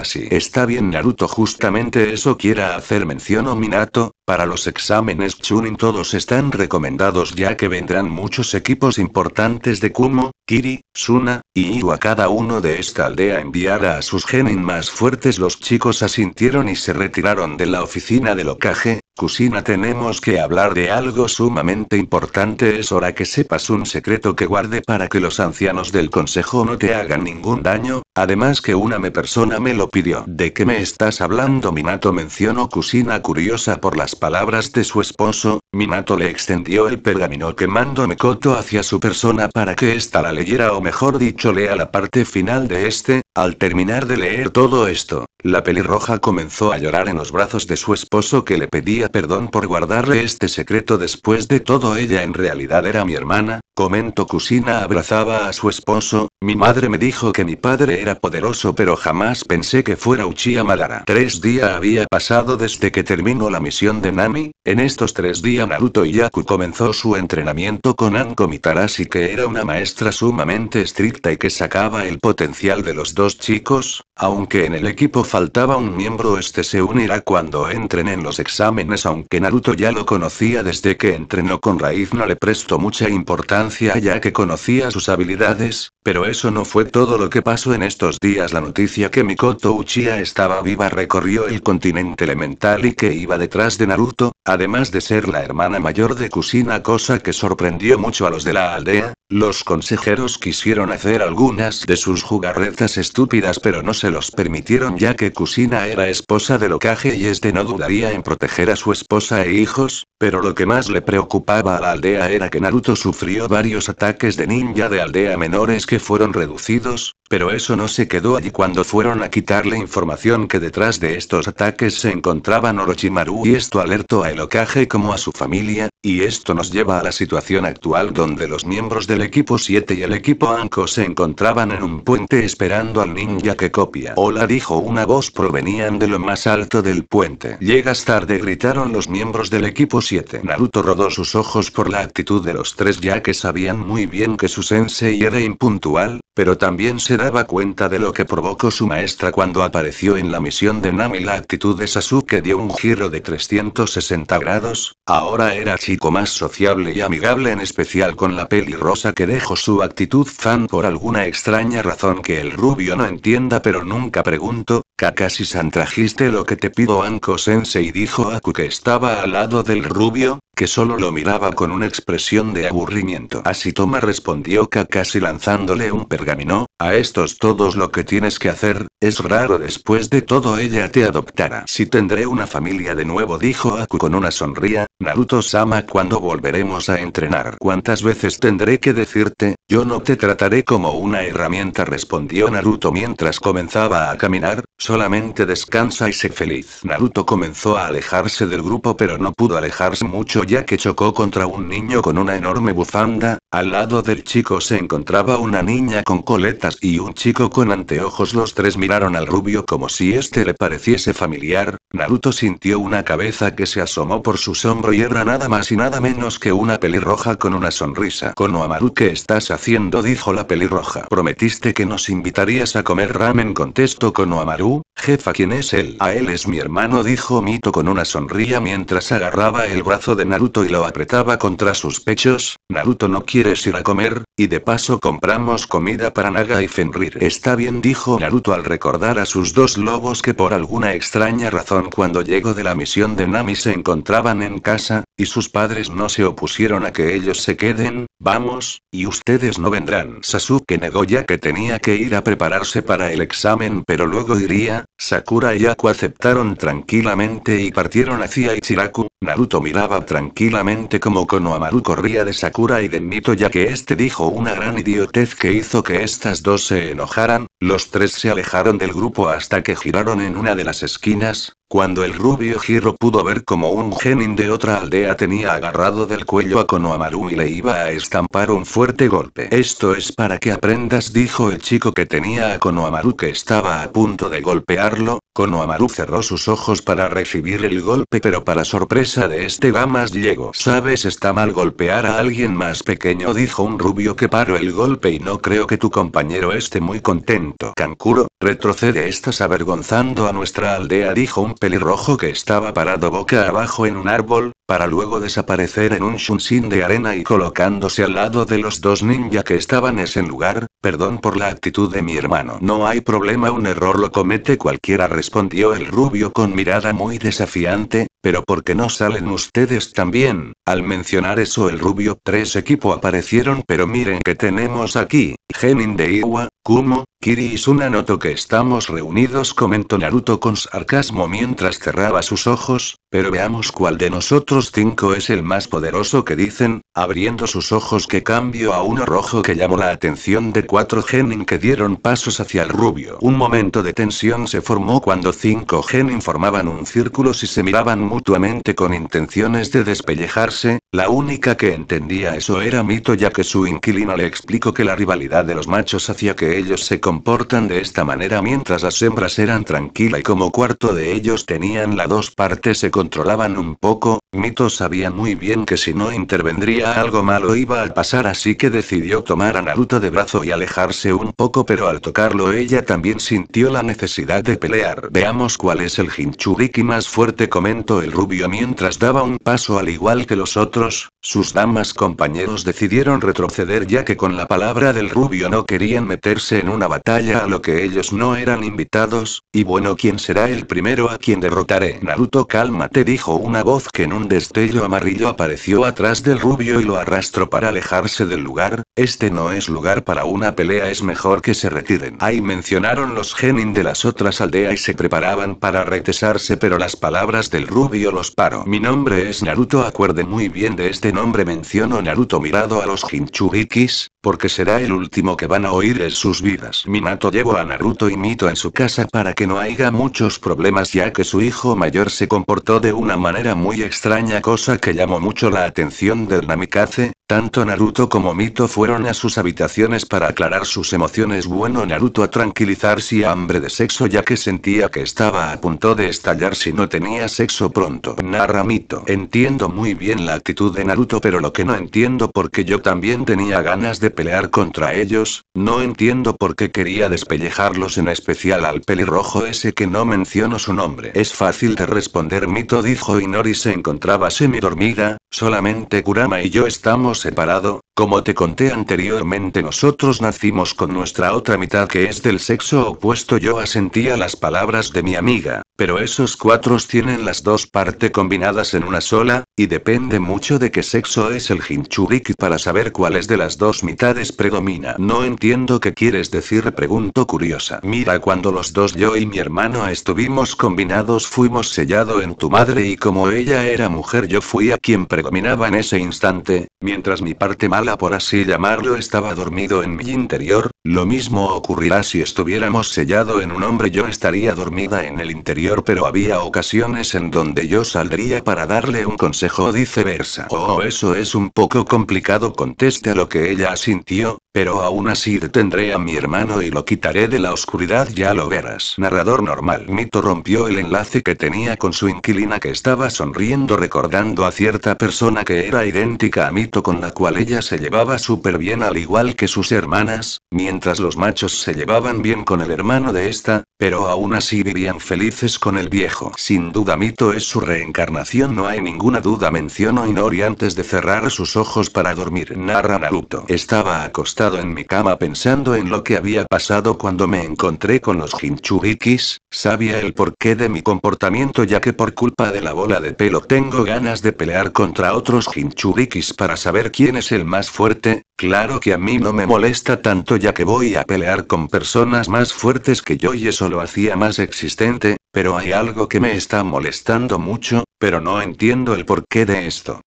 si Está bien Naruto justamente eso quiera hacer mención o Minato, para los exámenes Chunin todos están recomendados ya que vendrán muchos equipos importantes de Kumo, Kiri, Suna, y Iwa cada uno de esta aldea enviará a sus genin más fuertes los chicos asintieron y se retiraron de la oficina del locaje. Cusina, tenemos que hablar de algo sumamente importante. Es hora que sepas un secreto que guarde para que los ancianos del consejo no te hagan ningún daño. Además, que una me persona me lo pidió. ¿De qué me estás hablando? Minato mencionó Cusina, curiosa por las palabras de su esposo. Minato le extendió el pergamino quemando Mekoto hacia su persona para que ésta la leyera, o mejor dicho, lea la parte final de este. Al terminar de leer todo esto, la pelirroja comenzó a llorar en los brazos de su esposo que le pedía perdón por guardarle este secreto después de todo ella en realidad era mi hermana, comento Kusina abrazaba a su esposo, mi madre me dijo que mi padre era poderoso pero jamás pensé que fuera Uchiha Madara. Tres días había pasado desde que terminó la misión de Nami, en estos tres días Naruto y Yaku comenzó su entrenamiento con Anko Mitarashi que era una maestra sumamente estricta y que sacaba el potencial de los dos chicos, aunque en el equipo faltaba un miembro este se unirá cuando entren en los exámenes aunque Naruto ya lo conocía desde que entrenó con Raiz no le prestó mucha importancia ya que conocía sus habilidades, pero eso no fue todo lo que pasó en estos días. La noticia que Mikoto Uchiha estaba viva recorrió el continente elemental y que iba detrás de Naruto, además de ser la hermana mayor de Kusina, cosa que sorprendió mucho a los de la aldea. Los consejeros quisieron hacer algunas de sus jugarretas estúpidas, pero no se los permitieron ya que Kusina era esposa de Lokage y este no dudaría en proteger a su esposa e hijos, pero lo que más le preocupaba a la aldea era que Naruto sufrió varios ataques de ninja de aldea menores fueron reducidos, pero eso no se quedó allí cuando fueron a quitarle información que detrás de estos ataques se encontraban Orochimaru y esto alertó a elocaje como a su familia, y esto nos lleva a la situación actual donde los miembros del equipo 7 y el equipo Anko se encontraban en un puente esperando al ninja que copia. Hola dijo una voz provenían de lo más alto del puente. Llegas tarde gritaron los miembros del equipo 7. Naruto rodó sus ojos por la actitud de los tres ya que sabían muy bien que su sensei era impuntual Actual. Pero también se daba cuenta de lo que provocó su maestra cuando apareció en la misión de Nami. La actitud de Sasuke dio un giro de 360 grados, ahora era chico más sociable y amigable en especial con la rosa que dejó su actitud fan por alguna extraña razón que el rubio no entienda pero nunca pregunto, Kakashi-san trajiste lo que te pido Anko-sensei dijo Aku que estaba al lado del rubio, que solo lo miraba con una expresión de aburrimiento. Así Toma respondió Kakashi lanzándole un Caminó. a estos todos lo que tienes que hacer, es raro después de todo ella te adoptará. Si tendré una familia de nuevo dijo Aku con una sonrisa Naruto-sama cuando volveremos a entrenar. ¿Cuántas veces tendré que decirte, yo no te trataré como una herramienta respondió Naruto mientras comenzaba a caminar, Solamente descansa y sé feliz. Naruto comenzó a alejarse del grupo pero no pudo alejarse mucho ya que chocó contra un niño con una enorme bufanda, al lado del chico se encontraba una niña con coletas y un chico con anteojos. Los tres miraron al rubio como si este le pareciese familiar, Naruto sintió una cabeza que se asomó por su hombro y era nada más y nada menos que una pelirroja con una sonrisa. Konohamaru ¿qué estás haciendo? dijo la pelirroja. Prometiste que nos invitarías a comer ramen contestó Konohamaru jefa, ¿quién es él? A ah, él es mi hermano, dijo Mito con una sonrisa mientras agarraba el brazo de Naruto y lo apretaba contra sus pechos. Naruto, ¿no quieres ir a comer? Y de paso compramos comida para Naga y Fenrir. Está bien, dijo Naruto al recordar a sus dos lobos que por alguna extraña razón cuando llegó de la misión de Nami se encontraban en casa, y sus padres no se opusieron a que ellos se queden, vamos, y ustedes no vendrán. Sasuke negó ya que tenía que ir a prepararse para el examen pero luego iría Sakura y Aku aceptaron tranquilamente y partieron hacia Ichiraku. Naruto miraba tranquilamente como Konohamaru corría de Sakura y de Mito ya que este dijo una gran idiotez que hizo que estas dos se enojaran. Los tres se alejaron del grupo hasta que giraron en una de las esquinas, cuando el rubio Giro pudo ver como un genin de otra aldea tenía agarrado del cuello a Konohamaru y le iba a estampar un fuerte golpe. Esto es para que aprendas, dijo el chico que tenía a Konohamaru que estaba a punto de golpearlo. Konohamaru cerró sus ojos para recibir el golpe, pero para sorpresa de este Gamas llegó. Sabes, está mal golpear a alguien más pequeño, dijo un rubio que paró el golpe y no creo que tu compañero esté muy contento. Kankuro, retrocede, estás avergonzando a nuestra aldea, dijo un pelirrojo que estaba parado boca abajo en un árbol, para luego desaparecer en un shunshin de arena y colocándose al lado de los dos ninja que estaban en ese lugar, perdón por la actitud de mi hermano. No hay problema, un error lo comete cualquiera, respondió el rubio con mirada muy desafiante, pero ¿por qué no salen ustedes también? Al mencionar eso el rubio tres equipo aparecieron, pero miren que tenemos aquí, Genin de Iwa, Kumo, Kiri y noto que estamos reunidos comentó Naruto con sarcasmo mientras cerraba sus ojos, pero veamos cuál de nosotros 5 es el más poderoso que dicen, abriendo sus ojos que cambio a uno rojo que llamó la atención de cuatro genin que dieron pasos hacia el rubio. Un momento de tensión se formó cuando 5 genin formaban un círculo si se miraban mutuamente con intenciones de despellejarse, la única que entendía eso era Mito ya que su inquilino le explicó que la rivalidad de los machos hacía que ellos se comportan de esta manera mientras las hembras eran tranquila y como cuarto de ellos tenían la dos partes se controlaban un poco, Mito sabía muy bien que si no intervendría algo malo iba a pasar así que decidió tomar a Naruto de brazo y alejarse un poco pero al tocarlo ella también sintió la necesidad de pelear. Veamos cuál es el Hinchuriki más fuerte comentó el rubio mientras daba un paso al igual que los otros, sus damas compañeros decidieron retroceder ya que con la palabra del rubio no querían meterse en una batalla a lo que ellos no eran invitados, y bueno quién será el primero a quien derrotaré. Naruto cálmate dijo una voz que en un destello amarillo apareció atrás del rubio y lo arrastró para alejarse del lugar, este no es lugar para una pelea es mejor que se retiren. Ahí mencionaron los genin de las otras aldeas y se preparaban para retesarse pero las palabras del rubio los paró. Mi nombre es Naruto acuerde muy bien de este nombre mencionó Naruto mirado a los Hinchurikis, porque será el último que van a oír en sus vidas. Minato llevó a Naruto y Mito en su casa para que no haya muchos problemas ya que su hijo mayor se comportó de una manera muy extraña cosa que llamó mucho la atención de Namikaze, tanto Naruto como Mito fueron a sus habitaciones para aclarar sus emociones. Bueno, Naruto a tranquilizarse y a hambre de sexo ya que sentía que estaba a punto de estallar si no tenía sexo pronto. Narra Mito. Entiendo muy bien la actitud de Naruto, pero lo que no entiendo porque yo también tenía ganas de pelear contra ellos, no entiendo por qué quería despellejarlos en especial al pelirrojo ese que no menciono su nombre. Es fácil de responder, Mito dijo Inori se encontraba semi dormida, solamente Kurama y yo estamos separado, como te conté anteriormente, nosotros nacimos con nuestra otra mitad que es del sexo opuesto. Yo asentía las palabras de mi amiga, pero esos cuatro tienen las dos partes combinadas en una sola, y depende mucho de qué sexo es el hinchuriki para saber cuál es de las dos mitades predomina. No entiendo qué quieres decir, pregunto curiosa. Mira, cuando los dos, yo y mi hermano, estuvimos combinados, fuimos sellado en tu madre, y como ella era mujer, yo fui a quien predominaba en ese instante, mientras mi parte mala por así llamarlo estaba dormido en mi interior, lo mismo ocurrirá si estuviéramos sellado en un hombre yo estaría dormida en el interior pero había ocasiones en donde yo saldría para darle un consejo o viceversa. Oh eso es un poco complicado conteste a lo que ella asintió, pero aún así detendré a mi hermano y lo quitaré de la oscuridad, ya lo verás. Narrador normal. Mito rompió el enlace que tenía con su inquilina que estaba sonriendo recordando a cierta persona que era idéntica a Mito con la cual ella se llevaba súper bien al igual que sus hermanas, mientras los machos se llevaban bien con el hermano de esta, pero aún así vivían felices con el viejo. Sin duda Mito es su reencarnación, no hay ninguna duda mencionó Inori antes de cerrar sus ojos para dormir. Narra Naruto. Estaba acostado en mi cama pensando en lo que había pasado cuando me encontré con los Hinchurikis, sabía el porqué de mi comportamiento ya que por culpa de la bola de pelo tengo ganas de pelear contra otros Hinchurikis para saber quién es el más fuerte, claro que a mí no me molesta tanto ya que voy a pelear con personas más fuertes que yo y eso lo hacía más existente, pero hay algo que me está molestando mucho, pero no entiendo el porqué de esto.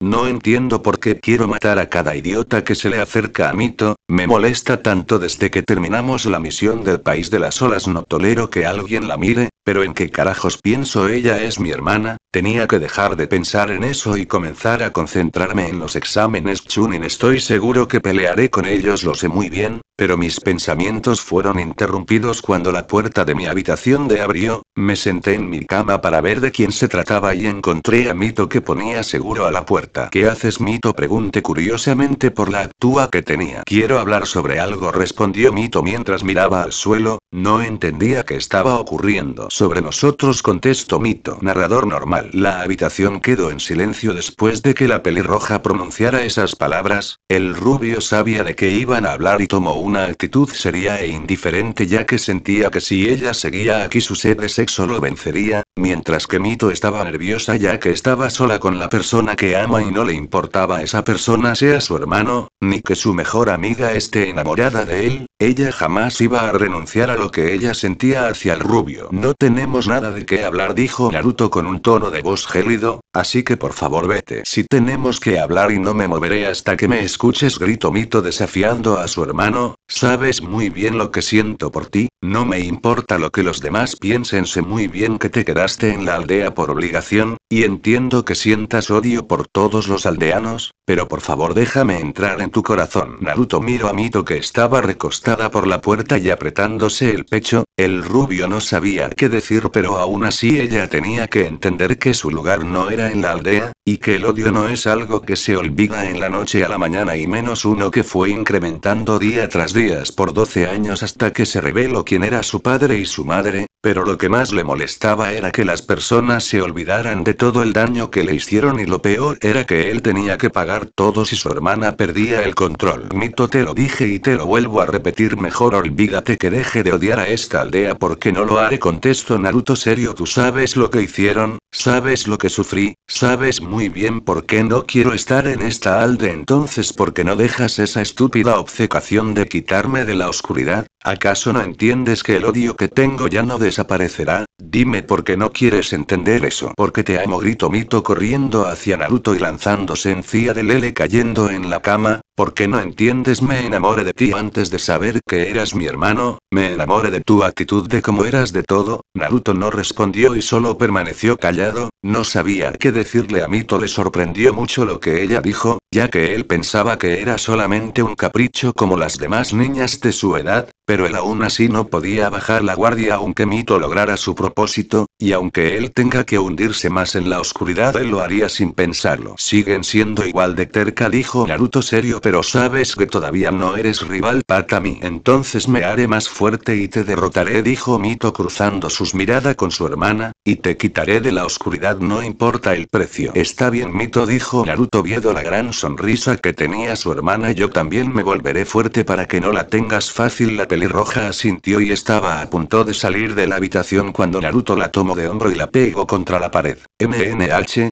No entiendo por qué quiero matar a cada idiota que se le acerca a Mito, me molesta tanto desde que terminamos la misión del País de las Olas. No tolero que alguien la mire, pero en qué carajos pienso ella es mi hermana, tenía que dejar de pensar en eso y comenzar a concentrarme en los exámenes Chunin. Estoy seguro que pelearé con ellos, lo sé muy bien, pero mis pensamientos fueron interrumpidos cuando la puerta de mi habitación de abrió, me senté en mi cama para ver de quién se trataba y encontré a Mito que ponía seguro a la puerta. ¿Qué haces, Mito? Pregunté curiosamente por la actúa que tenía. Quiero hablar sobre algo, respondió Mito mientras miraba al suelo, no entendía qué estaba ocurriendo. Sobre nosotros, contestó Mito. Narrador normal. La habitación quedó en silencio después de que la pelirroja pronunciara esas palabras, el rubio sabía de qué iban a hablar y tomó una actitud seria e indiferente ya que sentía que si ella seguía aquí su sed de sexo lo vencería, mientras que Mito estaba nerviosa ya que estaba sola con la persona que ama y no le importaba esa persona sea su hermano, ni que su mejor amiga esté enamorada de él, ella jamás iba a renunciar a lo que ella sentía hacia el rubio. No tenemos nada de qué hablar, dijo Naruto con un tono de voz gélido, así que por favor vete. Si tenemos que hablar y no me moveré hasta que me escuches, grito Mito desafiando a su hermano, sabes muy bien lo que siento por ti, no me importa lo que los demás piensen, sé muy bien que te quedaste en la aldea por obligación, y entiendo que sientas odio por todo todos los aldeanos, pero por favor déjame entrar en tu corazón. Naruto miró a Mito que estaba recostada por la puerta y apretándose el pecho, el rubio no sabía qué decir pero aún así ella tenía que entender que su lugar no era en la aldea, y que el odio no es algo que se olvida en la noche a la mañana y menos uno que fue incrementando día tras día por 12 años hasta que se reveló quién era su padre y su madre, pero lo que más le molestaba era que las personas se olvidaran de todo el daño que le hicieron y lo peor era que él tenía que pagar todo si su hermana perdía el control. Mito te lo dije y te lo vuelvo a repetir mejor olvídate que deje de odiar a esta aldea porque no lo haré contesto Naruto serio tú sabes lo que hicieron, Sabes lo que sufrí, sabes muy bien por qué no quiero estar en esta alde entonces porque no dejas esa estúpida obcecación de quitarme de la oscuridad, ¿acaso no entiendes que el odio que tengo ya no desaparecerá? Dime por qué no quieres entender eso. Porque te amo, grito Mito corriendo hacia Naruto y lanzándose encima del L cayendo en la cama, ¿Por qué no entiendes, me enamoré de ti antes de saber que eras mi hermano, me enamoré de tu actitud de cómo eras de todo. Naruto no respondió y solo permaneció callado, no sabía qué decirle a Mito. Le sorprendió mucho lo que ella dijo, ya que él pensaba que era solamente un capricho como las demás niñas de su edad, pero él aún así no podía bajar la guardia aunque Mito lograra su propósito, y aunque él tenga que hundirse más en la oscuridad, él lo haría sin pensarlo. Siguen siendo igual de terca, dijo Naruto serio pero sabes que todavía no eres rival para mí. Entonces me haré más fuerte y te derrotaré, dijo Mito cruzando sus miradas con su hermana, y te quitaré de la oscuridad, no importa el precio. Está bien, Mito, dijo Naruto viendo la gran sonrisa que tenía su hermana. Yo también me volveré fuerte para que no la tengas fácil. La pelirroja asintió y estaba a punto de salir de la habitación cuando Naruto la tomó de hombro y la pegó contra la pared. MNH.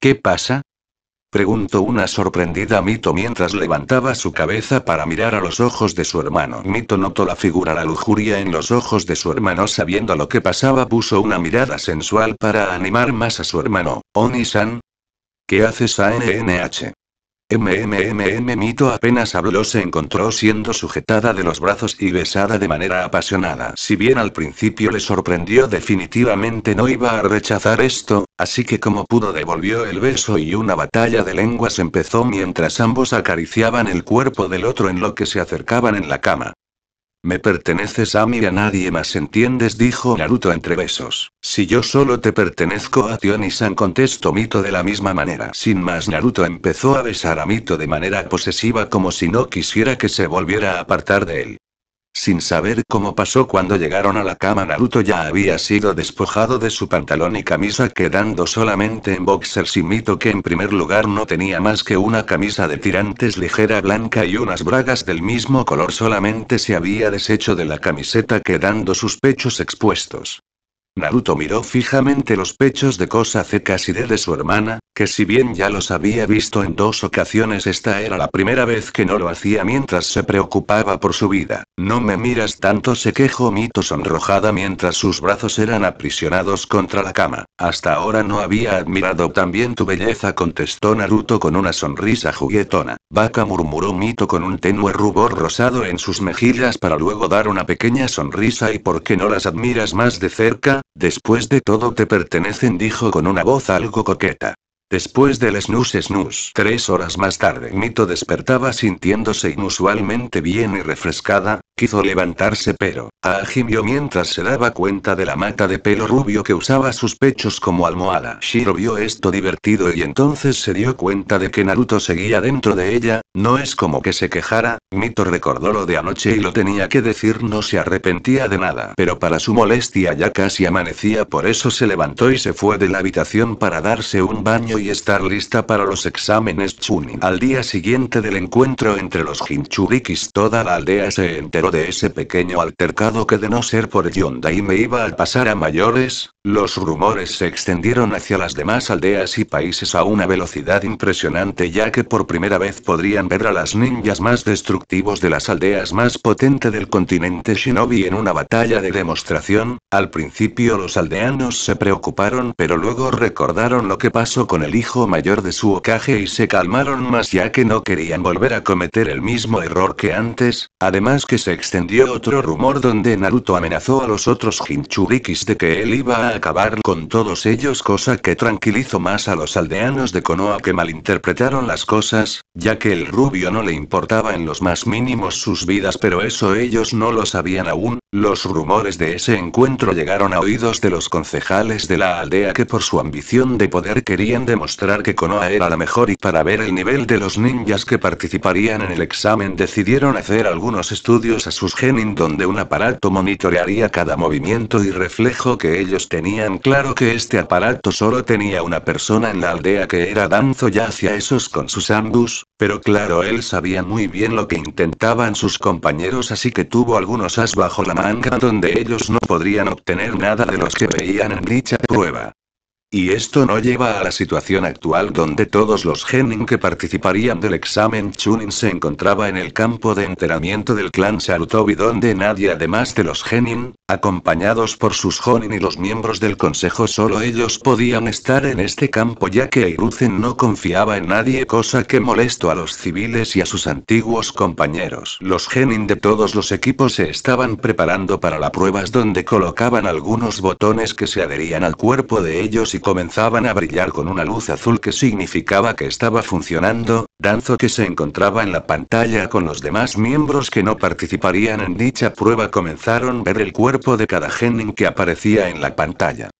¿Qué pasa? Preguntó una sorprendida Mito mientras levantaba su cabeza para mirar a los ojos de su hermano. Mito notó la figura, la lujuria en los ojos de su hermano sabiendo lo que pasaba, puso una mirada sensual para animar más a su hermano. Oni-san. ¿Qué haces a NNH? MMMM Mito apenas habló, se encontró siendo sujetada de los brazos y besada de manera apasionada. Si bien al principio le sorprendió, definitivamente no iba a rechazar esto, así que como pudo devolvió el beso y una batalla de lenguas empezó mientras ambos acariciaban el cuerpo del otro en lo que se acercaban en la cama. Me perteneces a mí y a nadie más, ¿entiendes? dijo Naruto entre besos. Si yo solo te pertenezco a Tionisan, san contestó Mito de la misma manera. Sin más, Naruto empezó a besar a Mito de manera posesiva como si no quisiera que se volviera a apartar de él. Sin saber cómo pasó cuando llegaron a la cama Naruto ya había sido despojado de su pantalón y camisa quedando solamente en boxers y Mito que en primer lugar no tenía más que una camisa de tirantes ligera blanca y unas bragas del mismo color solamente se había deshecho de la camiseta quedando sus pechos expuestos. Naruto miró fijamente los pechos de Cosa Zekaside de su hermana, que si bien ya los había visto en dos ocasiones esta era la primera vez que no lo hacía mientras se preocupaba por su vida. No me miras tanto se quejó Mito sonrojada mientras sus brazos eran aprisionados contra la cama. Hasta ahora no había admirado también tu belleza contestó Naruto con una sonrisa juguetona. Baka murmuró Mito con un tenue rubor rosado en sus mejillas para luego dar una pequeña sonrisa y ¿por qué no las admiras más de cerca? Después de todo te pertenecen, dijo con una voz algo coqueta. Después del snus snus, tres horas más tarde, Mito despertaba sintiéndose inusualmente bien y refrescada, Quiso levantarse pero, a mientras se daba cuenta de la mata de pelo rubio que usaba sus pechos como almohada. Shiro vio esto divertido y entonces se dio cuenta de que Naruto seguía dentro de ella, no es como que se quejara, Mito recordó lo de anoche y lo tenía que decir no se arrepentía de nada. Pero para su molestia ya casi amanecía por eso se levantó y se fue de la habitación para darse un baño y estar lista para los exámenes Chunin. Al día siguiente del encuentro entre los hinchurikis toda la aldea se enteró de ese pequeño altercado que de no ser por y me iba al pasar a mayores, los rumores se extendieron hacia las demás aldeas y países a una velocidad impresionante ya que por primera vez podrían ver a las ninjas más destructivos de las aldeas más potente del continente shinobi en una batalla de demostración. Al principio los aldeanos se preocuparon pero luego recordaron lo que pasó con el hijo mayor de su ocaje y se calmaron más ya que no querían volver a cometer el mismo error que antes, además que se extendió otro rumor donde Naruto amenazó a los otros Hinchurikis de que él iba a acabar con todos ellos cosa que tranquilizó más a los aldeanos de Konoha que malinterpretaron las cosas, ya que el rubio no le importaba en los más mínimos sus vidas pero eso ellos no lo sabían aún, los rumores de ese encuentro llegaron a oídos de los concejales de la aldea que por su ambición de poder querían demostrar que Konoha era la mejor y para ver el nivel de los ninjas que participarían en el examen decidieron hacer algunos estudios a sus genin donde un aparato monitorearía cada movimiento y reflejo que ellos tenían Tenían claro que este aparato solo tenía una persona en la aldea que era Danzo y hacia esos con sus ambus, pero claro, él sabía muy bien lo que intentaban sus compañeros, así que tuvo algunos as bajo la manga donde ellos no podrían obtener nada de los que veían en dicha prueba. Y esto no lleva a la situación actual donde todos los genin que participarían del examen Chunin se encontraba en el campo de enteramiento del clan Sarutobi donde nadie además de los genin, acompañados por sus jonin y los miembros del consejo solo ellos podían estar en este campo ya que Eiruzen no confiaba en nadie cosa que molestó a los civiles y a sus antiguos compañeros. Los genin de todos los equipos se estaban preparando para las pruebas donde colocaban algunos botones que se adherían al cuerpo de ellos comenzaban a brillar con una luz azul que significaba que estaba funcionando, Danzo que se encontraba en la pantalla con los demás miembros que no participarían en dicha prueba comenzaron a ver el cuerpo de cada genin que aparecía en la pantalla.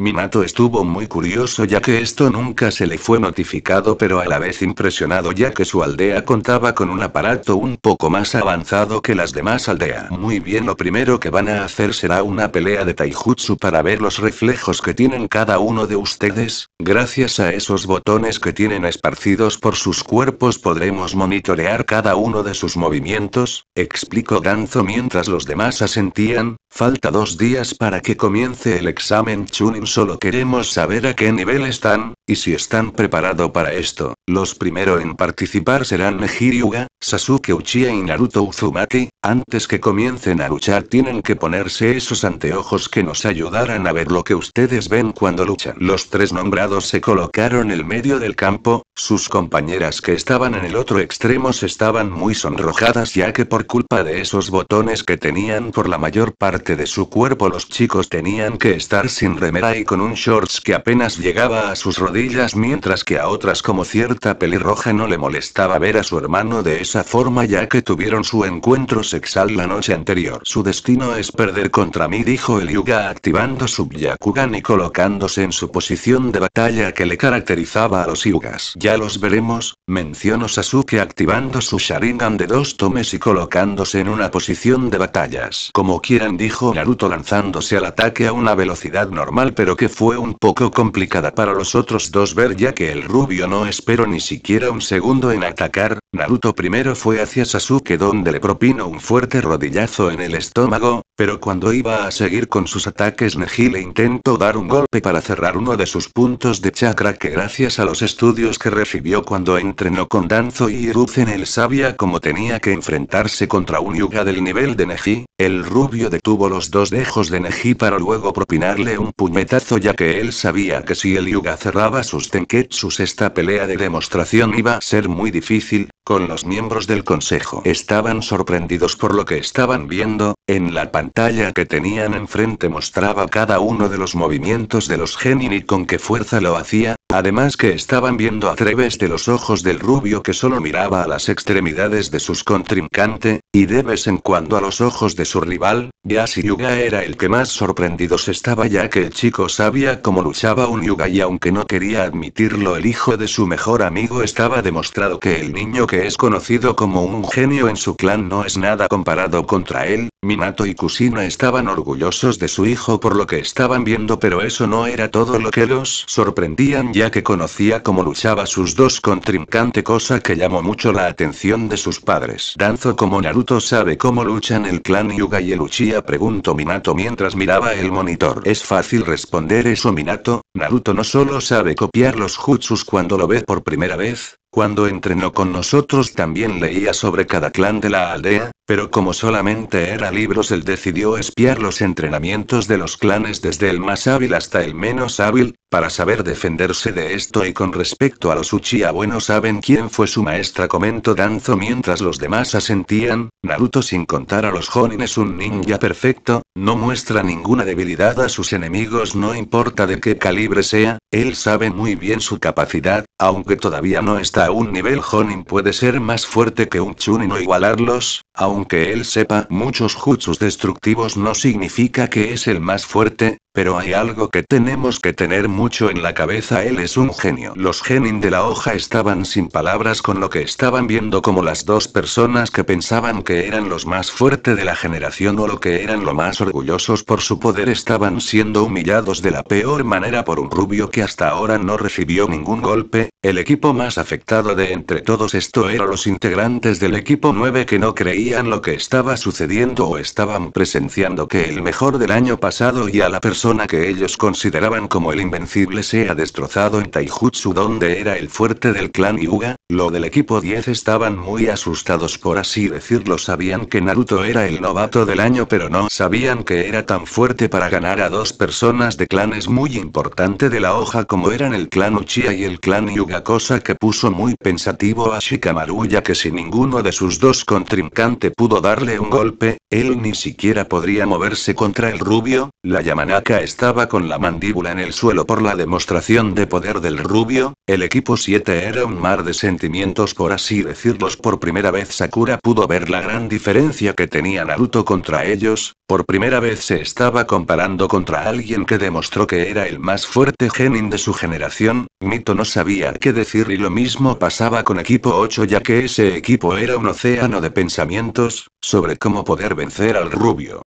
Minato estuvo muy curioso ya que esto nunca se le fue notificado pero a la vez impresionado ya que su aldea contaba con un aparato un poco más avanzado que las demás aldeas. Muy bien lo primero que van a hacer será una pelea de taijutsu para ver los reflejos que tienen cada uno de ustedes, gracias a esos botones que tienen esparcidos por sus cuerpos podremos monitorear cada uno de sus movimientos, explicó Ganzo mientras los demás asentían, Falta dos días para que comience el examen Chunin. Solo queremos saber a qué nivel están, y si están preparados para esto. Los primero en participar serán Hiryuga, Sasuke Uchiha y Naruto Uzumaki. Antes que comiencen a luchar tienen que ponerse esos anteojos que nos ayudarán a ver lo que ustedes ven cuando luchan. Los tres nombrados se colocaron en el medio del campo, sus compañeras que estaban en el otro extremo se estaban muy sonrojadas ya que por culpa de esos botones que tenían por la mayor parte de su cuerpo los chicos tenían que estar sin remera y con un shorts que apenas llegaba a sus rodillas mientras que a otras como cierta pelirroja no le molestaba ver a su hermano de esa forma ya que tuvieron su encuentro sexual la noche anterior. Su destino es perder contra mí dijo el Yuga activando su Byakugan y colocándose en su posición de batalla que le caracterizaba a los Yugas. Ya los veremos, mencionó Sasuke activando su Sharingan de dos tomes y colocándose en una posición de batallas. Como quieran dijo Naruto lanzándose al ataque a una velocidad normal pero que fue un poco complicada para los otros dos ver ya que el rubio no esperó ni siquiera un segundo en atacar, Naruto primero fue hacia Sasuke donde le propino un fuerte rodillazo en el estómago, pero cuando iba a seguir con sus ataques Neji le intentó dar un golpe para cerrar uno de sus puntos de chakra que gracias a los estudios que recibió cuando entrenó con Danzo y Hiruzen él sabía cómo tenía que enfrentarse contra un Yuga del nivel de Neji, el rubio detuvo los dos dejos de Neji para luego propinarle un puñetazo ya que él sabía que si el Yuga cerraba sus tenketsus esta pelea de demostración iba a ser muy difícil, con los miembros del consejo. Estaban sorprendidos por lo que estaban viendo, en la pantalla que tenían enfrente mostraba cada uno de los movimientos de los Genin y con qué fuerza lo hacía, Además que estaban viendo a través de los ojos del rubio que solo miraba a las extremidades de sus contrincante, y de vez en cuando a los ojos de su rival, si Yuga era el que más sorprendidos estaba ya que el chico sabía cómo luchaba un Yuga y aunque no quería admitirlo el hijo de su mejor amigo estaba demostrado que el niño que es conocido como un genio en su clan no es nada comparado contra él, Minato y Kusina estaban orgullosos de su hijo por lo que estaban viendo pero eso no era todo lo que los sorprendían ya que conocía cómo luchaba sus dos Trincante cosa que llamó mucho la atención de sus padres. Danzo como Naruto sabe cómo luchan el clan Yuga y el Uchiha, preguntó Minato mientras miraba el monitor. Es fácil responder eso Minato, Naruto no solo sabe copiar los jutsus cuando lo ve por primera vez, cuando entrenó con nosotros también leía sobre cada clan de la aldea, pero como solamente era libros él decidió espiar los entrenamientos de los clanes desde el más hábil hasta el menos hábil, para saber defenderse de esto y con respecto a los Uchiha bueno saben quién fue su maestra comento Danzo mientras los demás asentían, Naruto sin contar a los Jonin es un ninja perfecto, no muestra ninguna debilidad a sus enemigos no importa de qué calibre sea, él sabe muy bien su capacidad, aunque todavía no está a un nivel Jonin puede ser más fuerte que un Chunin o igualarlos, aunque él sepa muchos jutsus destructivos no significa que es el más fuerte, pero hay algo que tenemos que tener mucho en la cabeza, él es un genio. Los genin de la hoja estaban sin palabras con lo que estaban viendo como las dos personas que pensaban que eran los más fuertes de la generación o lo que eran lo más orgullosos por su poder estaban siendo humillados de la peor manera por un rubio que hasta ahora no recibió ningún golpe, el equipo más afectado de entre todos esto era los integrantes del equipo 9 que no creían lo que estaba sucediendo o estaban presenciando que el mejor del año pasado y a la persona que ellos consideraban como el invencible sea destrozado en Taijutsu donde era el fuerte del clan Yuga, lo del equipo 10 estaban muy asustados por así decirlo sabían que Naruto era el novato del año pero no sabían que era tan fuerte para ganar a dos personas de clanes muy importante de la hoja como eran el clan Uchiha y el clan Yuga cosa que puso muy pensativo a Shikamaru ya que si ninguno de sus dos contrincante pudo darle un golpe, él ni siquiera podría moverse contra el rubio, la Yamanaka estaba con la mandíbula en el suelo por la demostración de poder del rubio, el equipo 7 era un mar de sentimientos por así decirlos por primera vez Sakura pudo ver la gran diferencia que tenía Naruto contra ellos, por primera vez se estaba comparando contra alguien que demostró que era el más fuerte genin de su generación, Mito no sabía qué decir y lo mismo pasaba con Equipo 8 ya que ese equipo era un océano de pensamientos, sobre cómo poder vencer al rubio.